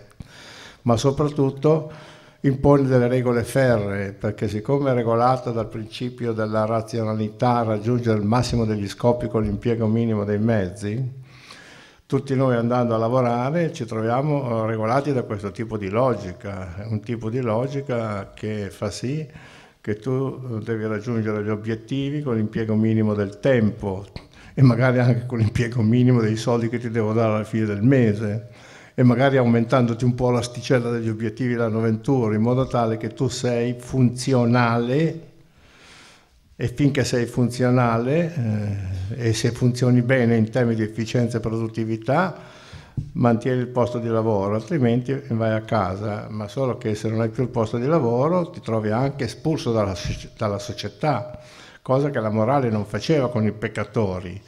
ma soprattutto impone delle regole ferree, perché siccome è regolata dal principio della razionalità raggiungere il massimo degli scopi con l'impiego minimo dei mezzi, tutti noi andando a lavorare ci troviamo eh, regolati da questo tipo di logica, un tipo di logica che fa sì che tu eh, devi raggiungere gli obiettivi con l'impiego minimo del tempo e magari anche con l'impiego minimo dei soldi che ti devo dare alla fine del mese e magari aumentandoti un po' l'asticella degli obiettivi l'anno venturo in modo tale che tu sei funzionale e finché sei funzionale eh, e se funzioni bene in termini di efficienza e produttività mantieni il posto di lavoro, altrimenti vai a casa, ma solo che se non hai più il posto di lavoro ti trovi anche espulso dalla, dalla società, cosa che la morale non faceva con i peccatori,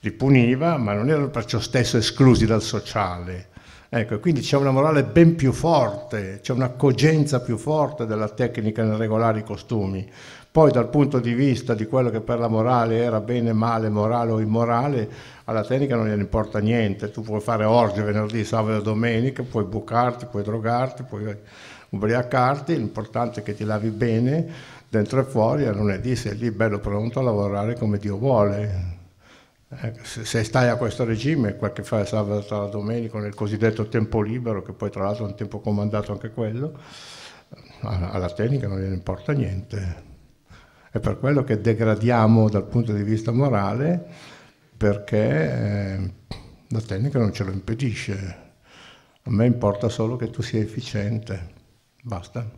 li puniva, ma non erano perciò stesso esclusi dal sociale. Ecco, quindi c'è una morale ben più forte, c'è una cogenza più forte della tecnica nel regolare i costumi. Poi dal punto di vista di quello che per la morale era bene, male, morale o immorale, alla tecnica non gliene importa niente, tu puoi fare orge venerdì, sabato e domenica, puoi bucarti, puoi drogarti, puoi ubriacarti, l'importante è che ti lavi bene dentro e fuori e lunedì sei lì bello pronto a lavorare come Dio vuole. Eh, se stai a questo regime, quel che fai sabato alla domenica nel cosiddetto tempo libero, che poi tra l'altro è un tempo comandato anche quello, alla tecnica non gliene importa niente. È per quello che degradiamo dal punto di vista morale, perché eh, la tecnica non ce lo impedisce. A me importa solo che tu sia efficiente. Basta.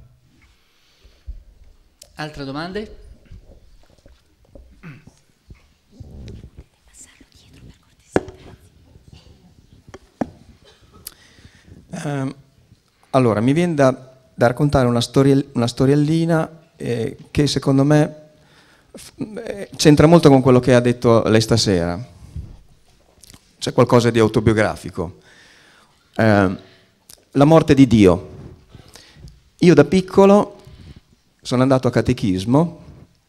Altre domande? Ehm, allora, mi viene da, da raccontare una, storie, una storiellina eh, che secondo me eh, c'entra molto con quello che ha detto lei stasera. C'è qualcosa di autobiografico. Eh, la morte di Dio. Io da piccolo sono andato a catechismo,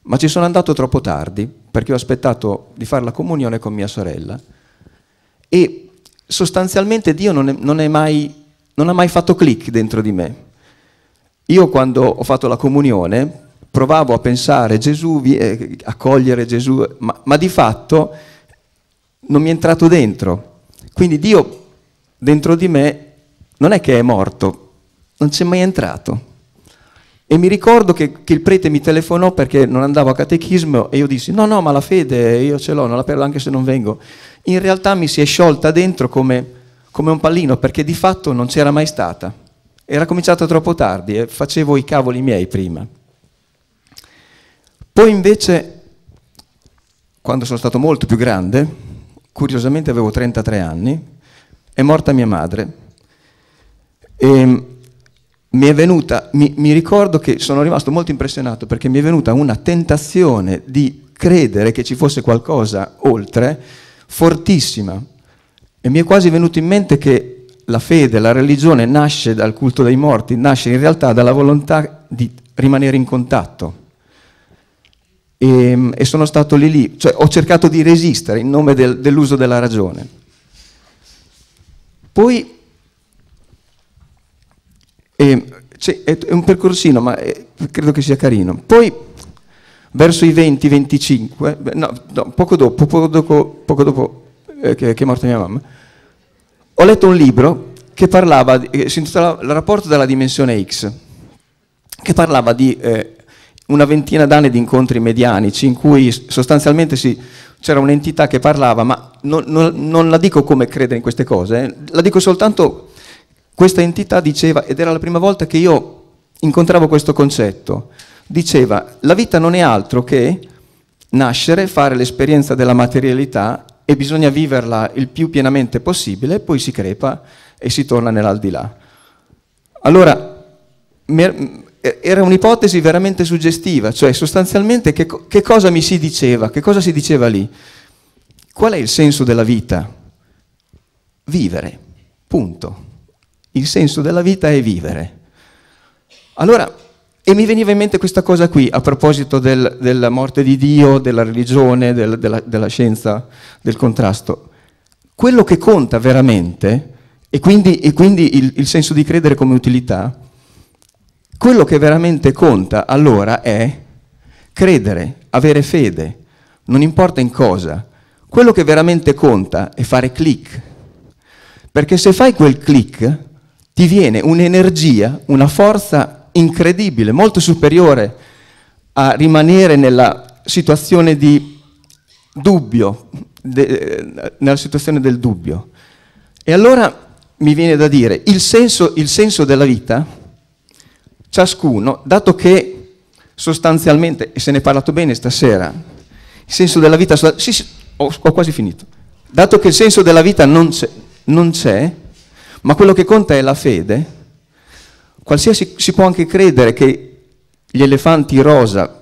ma ci sono andato troppo tardi, perché ho aspettato di fare la comunione con mia sorella. E sostanzialmente Dio non, è, non, è mai, non ha mai fatto click dentro di me. Io quando ho fatto la comunione, provavo a pensare Gesù, eh, a cogliere Gesù, ma, ma di fatto non mi è entrato dentro. Quindi Dio dentro di me non è che è morto, non c'è mai entrato. E mi ricordo che, che, il prete mi telefonò perché non andavo a catechismo e io dissi no, no, ma la fede io ce l'ho, non la perdo anche se non vengo. In realtà mi si è sciolta dentro come, come un pallino perché di fatto non c'era mai stata. Era cominciata troppo tardi e facevo i cavoli miei prima. Poi invece, quando sono stato molto più grande, curiosamente avevo 33 anni, è morta mia madre. E ehm, mi è venuta, mi, mi ricordo che sono rimasto molto impressionato perché mi è venuta una tentazione di credere che ci fosse qualcosa oltre, fortissima. E mi è quasi venuto in mente che la fede, la religione nasce dal culto dei morti, nasce in realtà dalla volontà di rimanere in contatto e, ehm, e, sono stato lì lì, cioè ho cercato di resistere in nome del, dell'uso della ragione. Poi eh, cioè, è, è, un percorsino, ma è, eh, credo che sia carino. Poi verso i 20-25, no, no, poco dopo, poco dopo, poco dopo eh, che, che, è morta mia mamma, ho letto un libro che parlava, eh, si intitolava Il rapporto della dimensione X, che parlava di eh, una ventina d'anni di incontri medianici in cui sostanzialmente si, c'era un'entità che parlava, ma non, non, non, la dico come credere in queste cose, eh, la dico soltanto questa entità diceva, ed era la prima volta che io incontravo questo concetto, diceva la vita non è altro che nascere, fare l'esperienza della materialità e bisogna viverla il più pienamente possibile, poi si crepa e si torna nell'aldilà. Allora, mer- eh, era un'ipotesi veramente suggestiva, cioè sostanzialmente che, che, cosa mi si diceva, che cosa si diceva lì? Qual è il senso della vita? Vivere, punto. Il senso della vita è vivere. Allora, e mi veniva in mente questa cosa qui a proposito del, della morte di Dio, della religione, del, della, della scienza, del contrasto. Quello che conta veramente, e quindi, e quindi il, il senso di credere come utilità, quello che veramente conta allora è credere, avere fede, non importa in cosa. Quello che veramente conta è fare click. Perché se fai quel click ti viene un'energia, una forza incredibile, molto superiore a rimanere nella situazione di dubbio, de, nella situazione del dubbio. E allora mi viene da dire, il senso, il senso della vita ciascuno, dato che sostanzialmente, e se ne è parlato bene stasera, il senso della vita... Sì, sì, ho, ho quasi finito. Dato che il senso della vita non c'è, non c'è, ma quello che conta è la fede, qualsiasi si può anche credere che gli elefanti rosa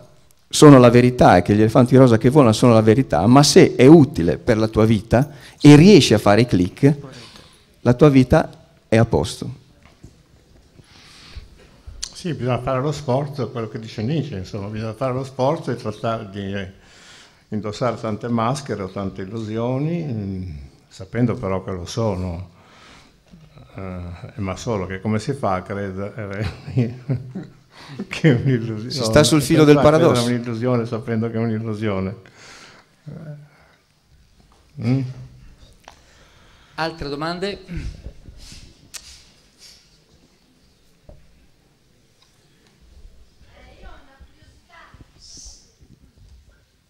sono la verità e che gli elefanti rosa che volano sono la verità, ma se è utile per la tua vita e riesci a fare i click, la tua vita è a posto. Sì, bisogna fare lo sforzo, quello che dice Nietzsche, insomma, bisogna fare lo sforzo e trattare di eh, indossare tante maschere o tante illusioni, mm, sapendo però che lo sono, eh, ma solo che come si fa a credere eh, che è un'illusione? Si sta sul filo del paradosso. È un'illusione sapendo che è un'illusione. Eh. Mm? Altre domande?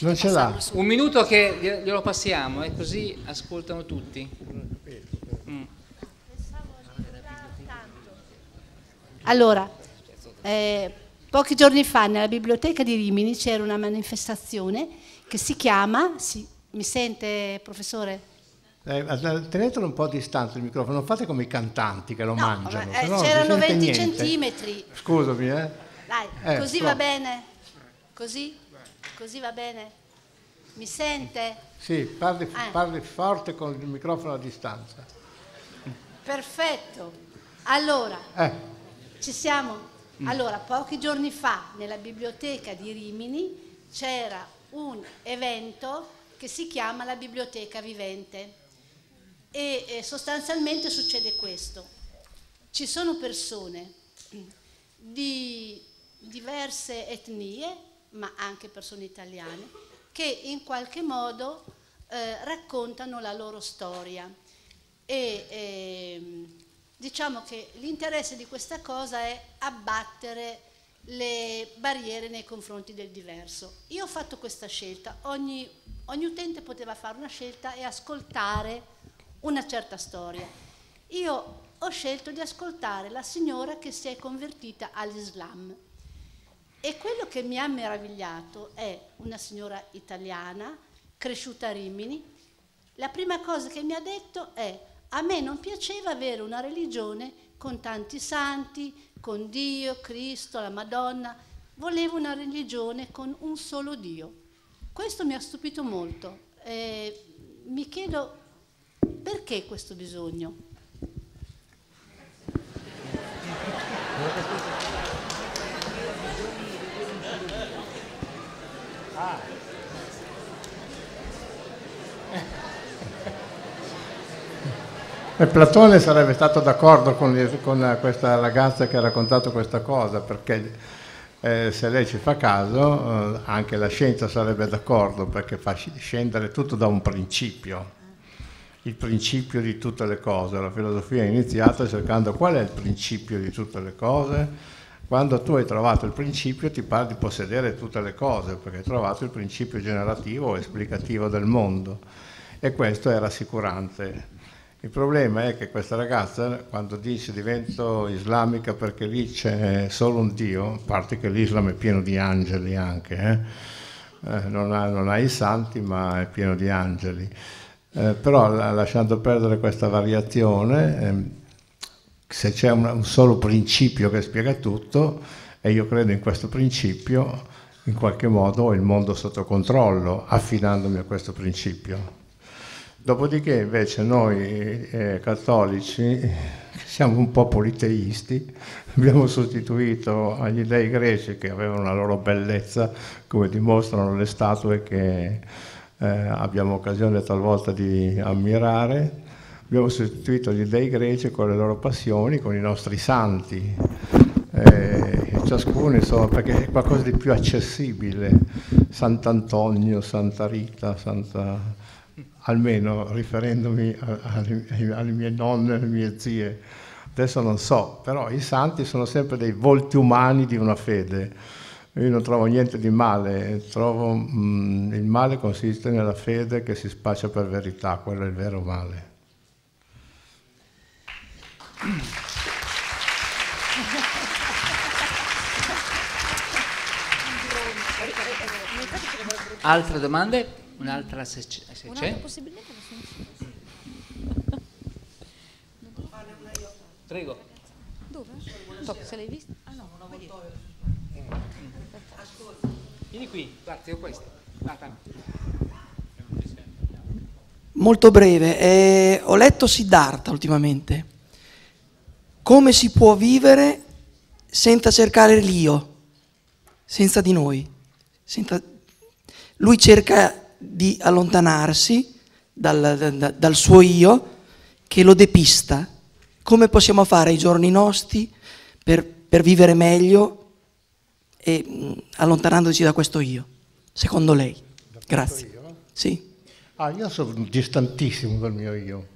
non ce l'ha. Un minuto che glielo passiamo e eh, così ascoltano tutti. Mm. Allora, eh, pochi giorni fa nella biblioteca di Rimini c'era una manifestazione che si chiama, si, mi sente professore? Eh, tenetelo un po' distante il microfono, non fate come i cantanti che lo no, mangiano. Eh, c'erano 20 niente. centimetri. Scusami, eh. Dai, eh, così so. va bene? Così? Così va bene? Mi sente? Sì, parli, ah. parli forte con il microfono a distanza. Perfetto. Allora, eh. ci siamo? Mm. Allora, pochi giorni fa nella biblioteca di Rimini c'era un evento che si chiama la biblioteca vivente e sostanzialmente succede questo. Ci sono persone di diverse etnie ma anche persone italiane, che in qualche modo eh, raccontano la loro storia. E eh, diciamo che l'interesse di questa cosa è abbattere le barriere nei confronti del diverso. Io ho fatto questa scelta, ogni, ogni utente poteva fare una scelta e ascoltare una certa storia. Io ho scelto di ascoltare la signora che si è convertita all'Islam e quello che mi ha meravigliato è una signora italiana, cresciuta a Rimini, la prima cosa che mi ha detto è a me non piaceva avere una religione con tanti santi, con Dio, Cristo, la Madonna, volevo una religione con un solo Dio. Questo mi ha stupito molto. Eh, mi chiedo perché questo bisogno. Ah. E Platone sarebbe stato d'accordo con, con, questa ragazza che ha raccontato questa cosa, perché eh, se lei ci fa caso, eh, anche la scienza sarebbe d'accordo, perché fa scendere tutto da un principio, il principio di tutte le cose. La filosofia è iniziata cercando qual è il principio di tutte le cose, quando tu hai trovato il principio ti pare di possedere tutte le cose, perché hai trovato il principio generativo o esplicativo del mondo e questo è rassicurante. Il problema è che questa ragazza quando dice divento islamica perché lì c'è solo un Dio, a parte che l'Islam è pieno di angeli anche, eh? eh non, ha, non, ha, i santi ma è pieno di angeli, eh, però lasciando perdere questa variazione... Eh, se c'è un, un solo principio che spiega tutto e io credo in questo principio, in qualche modo ho il mondo sotto controllo affidandomi a questo principio. Dopodiché invece noi eh, cattolici siamo un po' politeisti, abbiamo sostituito agli dei greci che avevano la loro bellezza, come dimostrano le statue che eh, abbiamo occasione talvolta di ammirare, abbiamo sostituito gli dei greci con le loro passioni, con i nostri santi, eh, ciascuno insomma perché è qualcosa di più accessibile, Sant'Antonio, Santa Rita, Santa... almeno riferendomi alle mie nonne, alle mie zie, adesso non so, però i santi sono sempre dei volti umani di una fede. Io non trovo niente di male, trovo, mh, mm, il male consiste nella fede che si spaccia per verità, quello è il vero male. Altre domande? Un'altra se, c- se Un'altra c'è? possibilità? Prego. Dove? Dopo, se l'hai vista? Ah no, una volta. Ascolta. Vieni qui, guarda, ho questo. Molto breve, eh, ho letto Siddhartha ultimamente come si può vivere senza cercare l'io, senza di noi. Senza... Lui cerca di allontanarsi dal, dal, dal suo io che lo depista. Come possiamo fare i giorni nostri per, per vivere meglio e, mh, mm, allontanandoci da questo io, secondo lei? Grazie. Io? Sì. Ah, io sono distantissimo dal mio io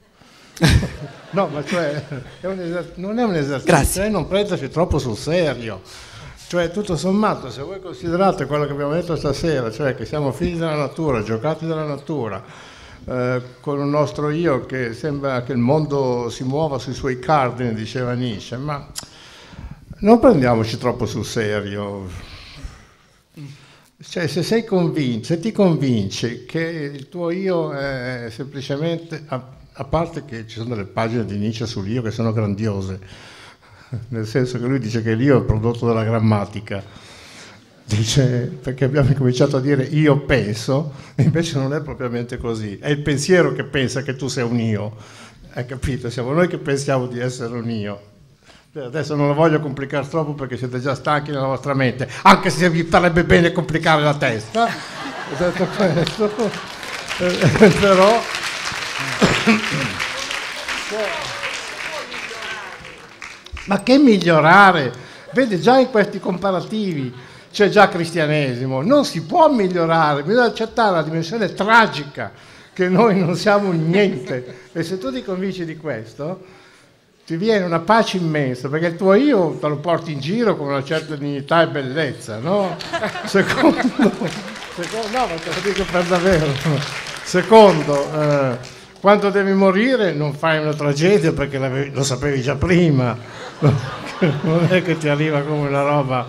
no, ma cioè, è esas- non è un esercizio, Grazie. non prenderci troppo sul serio. Cioè, tutto sommato, se voi considerate quello che abbiamo detto stasera, cioè che siamo figli della natura, giocati dalla natura, eh, con un nostro io che sembra che il mondo si muova sui suoi cardini, diceva Nietzsche, ma non prendiamoci troppo sul serio. Cioè, se, convinto, se ti convinci che il tuo io è semplicemente a parte che ci sono delle pagine di Nietzsche sull'io che sono grandiose, nel senso che lui dice che l'io è prodotto dalla grammatica, dice perché abbiamo cominciato a dire io penso, e invece non è propriamente così, è il pensiero che pensa che tu sei un io, hai capito? Siamo noi che pensiamo di essere un io. Adesso non lo voglio complicare troppo perché siete già stanchi nella vostra mente, anche se vi farebbe bene complicare la testa. detto questo, eh, però ma che migliorare? Vede già in questi comparativi c'è già cristianesimo, non si può migliorare, bisogna accettare la dimensione tragica che noi non siamo niente e se tu ti convinci di questo ti viene una pace immensa perché il tuo io te lo porti in giro con una certa dignità e bellezza, no? Secondo, secondo no, ma te lo dico per davvero. Secondo, eh, quando devi morire non fai una tragedia perché lo sapevi già prima, non è che ti arriva come una roba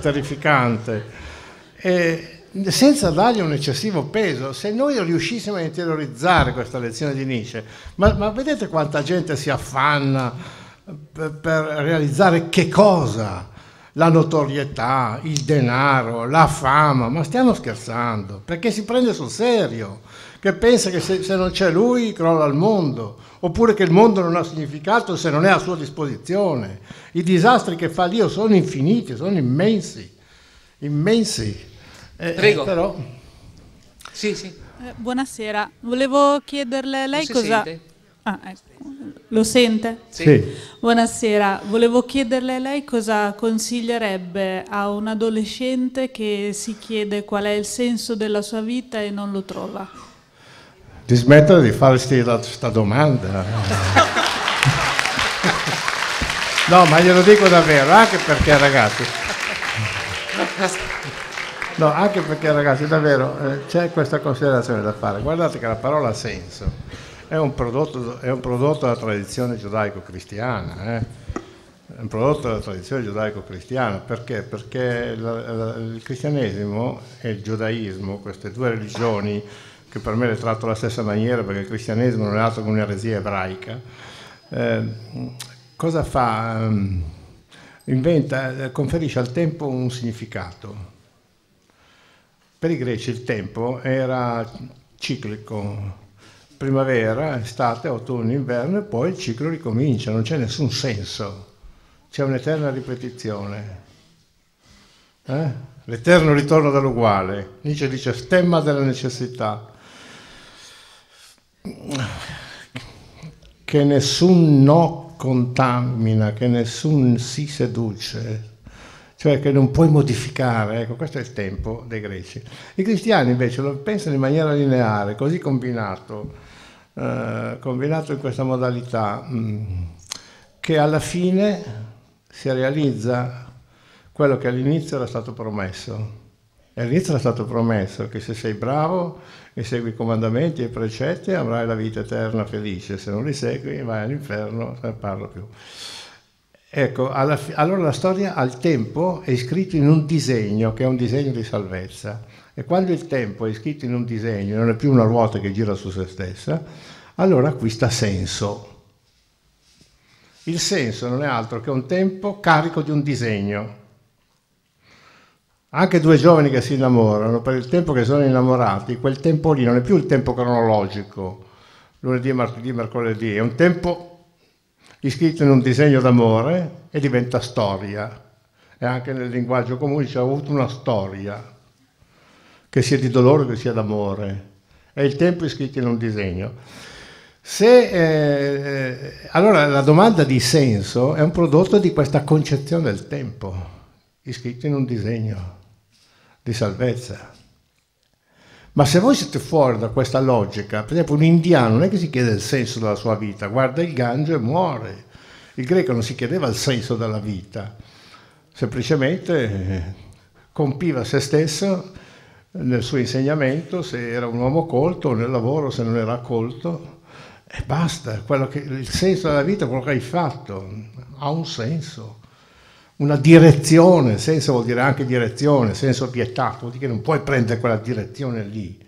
terrificante. E senza dargli un eccessivo peso, se noi riuscissimo a interiorizzare questa lezione di Nietzsche, ma, ma vedete quanta gente si affanna per, per realizzare che cosa? la notorietà, il denaro, la fama, ma stiamo scherzando, perché si prende sul serio che pensa che se, se non c'è lui crolla il mondo, oppure che il mondo non ha significato se non è a sua disposizione. I disastri che fa Dio sono infiniti, sono immensi, immensi. Eh, eh Prego. Eh, però... Sì, sì. Eh, buonasera, volevo chiederle lei cosa... Sente? Ah, ecco. Lo sente? Sì. Buonasera, volevo chiederle a lei cosa consiglierebbe a un adolescente che si chiede qual è il senso della sua vita e non lo trova di smettere di farsi questa domanda. No, ma glielo dico davvero, anche perché ragazzi... No, anche perché ragazzi, davvero eh, c'è questa considerazione da fare. Guardate che la parola ha senso. È un prodotto, è un prodotto della tradizione giudaico-cristiana. Eh? È un prodotto della tradizione giudaico-cristiana. Perché? Perché la, la, il cristianesimo e il giudaismo, queste due religioni, che per me le tratto alla stessa maniera perché il cristianesimo non è altro che un'eresia ebraica, eh, cosa fa? Ehm, inventa, eh, conferisce al tempo un significato. Per i greci il tempo era ciclico, primavera, estate, autunno, inverno e poi il ciclo ricomincia, non c'è nessun senso, c'è un'eterna ripetizione. Eh? L'eterno ritorno dall'uguale. Nietzsche dice stemma della necessità che nessun no contamina, che nessun si seduce, cioè che non puoi modificare, ecco, questo è il tempo dei greci. I cristiani invece lo pensano in maniera lineare, così combinato, eh, combinato in questa modalità, mm, che alla fine si realizza quello che all'inizio era stato promesso. All'inizio era stato promesso che se sei bravo e segui i comandamenti e i precetti avrai la vita eterna felice, se non li segui vai all'inferno, non ne parlo più. Ecco, alla, allora la storia al tempo è iscritta in un disegno, che è un disegno di salvezza. E quando il tempo è iscritto in un disegno, non è più una ruota che gira su se stessa, allora acquista senso. Il senso non è altro che un tempo carico di un disegno anche due giovani che si innamorano, per il tempo che sono innamorati, quel tempo lì non è più il tempo cronologico, lunedì, martedì, mercoledì, è un tempo iscritto in un disegno d'amore e diventa storia. E anche nel linguaggio comune c'è avuto una storia, che sia di dolore, che sia d'amore. È il tempo iscritto in un disegno. Se, eh, eh, allora la domanda di senso è un prodotto di questa concezione del tempo, iscritto in un disegno di salvezza. Ma se voi siete fuori da questa logica, per esempio un indiano non è che si chiede il senso della sua vita, guarda il Gange e muore. Il greco non si chiedeva il senso della vita, semplicemente eh, compiva se stesso nel suo insegnamento, se era un uomo colto, nel lavoro se non era colto, e basta. Che, il senso della vita è quello che hai fatto, ha un senso una direzione, senso vuol dire anche direzione, senso pietà, vuol dire che non puoi prendere quella direzione lì.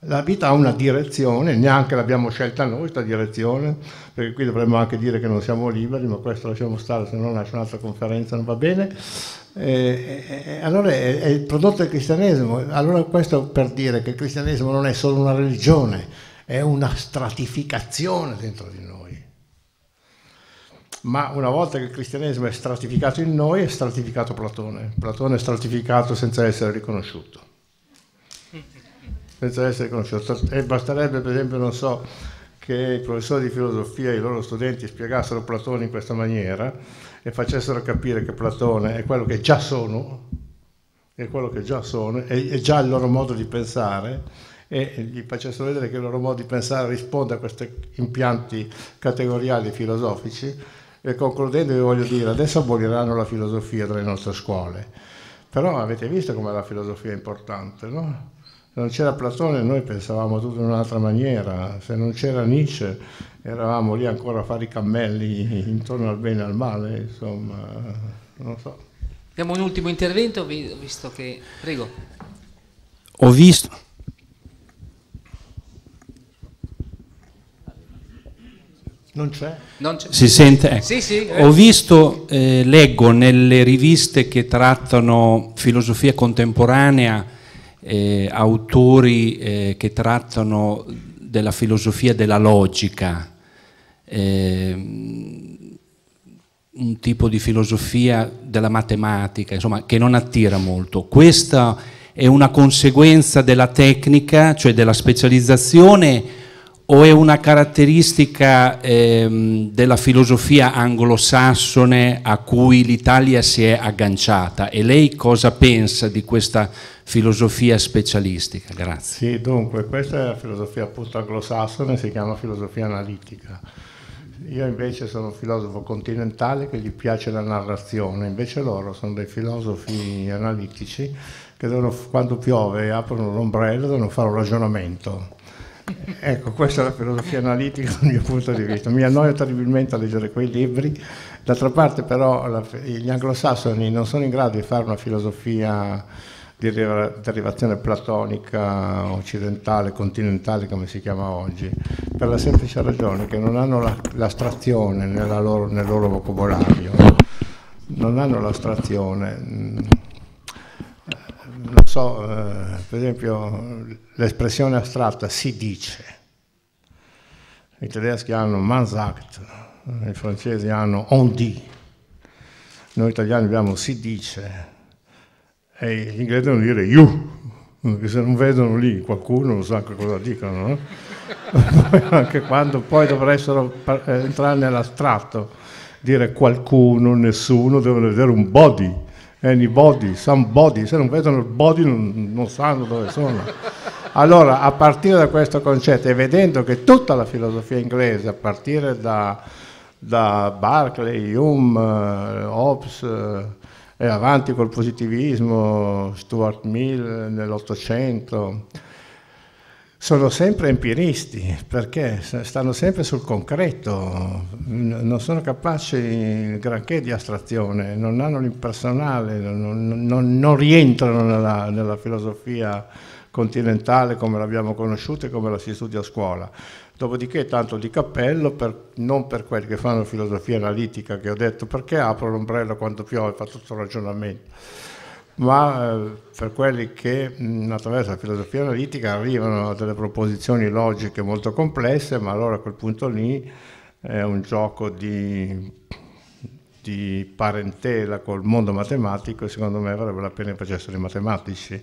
La vita ha una direzione, neanche l'abbiamo scelta noi questa direzione, perché qui dovremmo anche dire che non siamo liberi, ma questo lasciamo stare, se no nasce un'altra conferenza, non va bene. E, eh, e, eh, eh, allora è, è il prodotto del cristianesimo, allora questo per dire che il cristianesimo non è solo una religione, è una stratificazione dentro di noi ma una volta che il cristianesimo è stratificato in noi, è stratificato Platone. Platone è stratificato senza essere riconosciuto. Senza essere riconosciuto. E basterebbe, per esempio, non so, che i professori di filosofia e i loro studenti spiegassero Platone in questa maniera e facessero capire che Platone è quello che già sono, è quello che già sono, è, è già il loro modo di pensare e gli facessero vedere che il loro modo di pensare risponde a questi impianti categoriali filosofici, e concludendo vi voglio dire, adesso aboliranno la filosofia dalle nostre scuole, però avete visto come la filosofia è importante, no? Se non c'era Platone noi pensavamo tutto in un'altra maniera, se non c'era Nietzsche eravamo lì ancora a fare i cammelli intorno al bene e al male, insomma, non so. Abbiamo un ultimo intervento, visto che... Prego. Ho visto... Non c'è. Non c'è. Si sente? Ecco. Sì, sì, eh. Ho visto, eh, leggo nelle riviste che trattano filosofia contemporanea, eh, autori eh, che trattano della filosofia della logica, ehm, un tipo di filosofia della matematica, insomma, che non attira molto. Questa è una conseguenza della tecnica, cioè della specializzazione o è una caratteristica ehm, della filosofia anglosassone a cui l'Italia si è agganciata e lei cosa pensa di questa filosofia specialistica? Grazie. Sì, dunque, questa è la filosofia appunto anglosassone, si chiama filosofia analitica. Io invece sono un filosofo continentale che gli piace la narrazione, invece loro sono dei filosofi analitici che devono, quando piove aprono l'ombrello, devono fare un ragionamento Ecco, questa è la filosofia analitica dal mio punto di vista. Mi annoio terribilmente a leggere quei libri. D'altra parte però la, gli anglosassoni non sono in grado di fare una filosofia di derivazione platonica occidentale, continentale come si chiama oggi, per la semplice ragione che non hanno l'astrazione la, loro, nel loro vocabolario, non hanno l'astrazione mm, non so, eh, per esempio l'espressione astratta si dice, i tedeschi hanno man i francesi hanno on dit, noi italiani abbiamo si dice e gli inglesi devono dire you, perché se non vedono lì qualcuno non sa che cosa dicono, no? anche quando poi dovrebbero eh, entrare nell'astratto, dire qualcuno, nessuno, devono vedere un body anybody, somebody, se non vedono il body non, non sanno dove sono. Allora, a partire da questo concetto e vedendo che tutta la filosofia inglese, a partire da, da Barclay, Hume, eh, Hobbes eh, e avanti col positivismo, Stuart Mill nell'Ottocento, sono sempre empiristi perché stanno sempre sul concreto, non sono capaci granché di astrazione, non hanno l'impersonale, non, non, non rientrano nella, nella, filosofia continentale come l'abbiamo conosciuta e come la si studia a scuola. Dopodiché tanto di cappello, per, non per quelli che fanno filosofia analitica, che ho detto perché apro l'ombrello quando piove, fa tutto il ragionamento ma eh, per quelli che attraverso la filosofia analitica arrivano a delle proposizioni logiche molto complesse, ma allora a quel punto lì è un gioco di, di parentela col mondo matematico e secondo me varrebbe la pena che facessero i matematici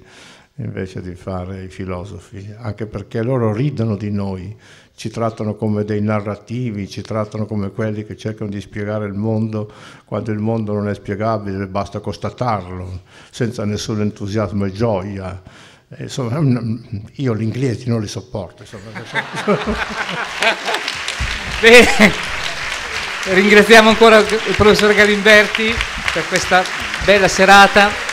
invece di fare i filosofi, anche perché loro ridono di noi ci trattano come dei narrativi, ci trattano come quelli che cercano di spiegare il mondo quando il mondo non è spiegabile, basta constatarlo, senza nessun entusiasmo e gioia. Insomma, io gli inglesi non li sopporto. Bene. Ringraziamo ancora il professor Galimberti per questa bella serata.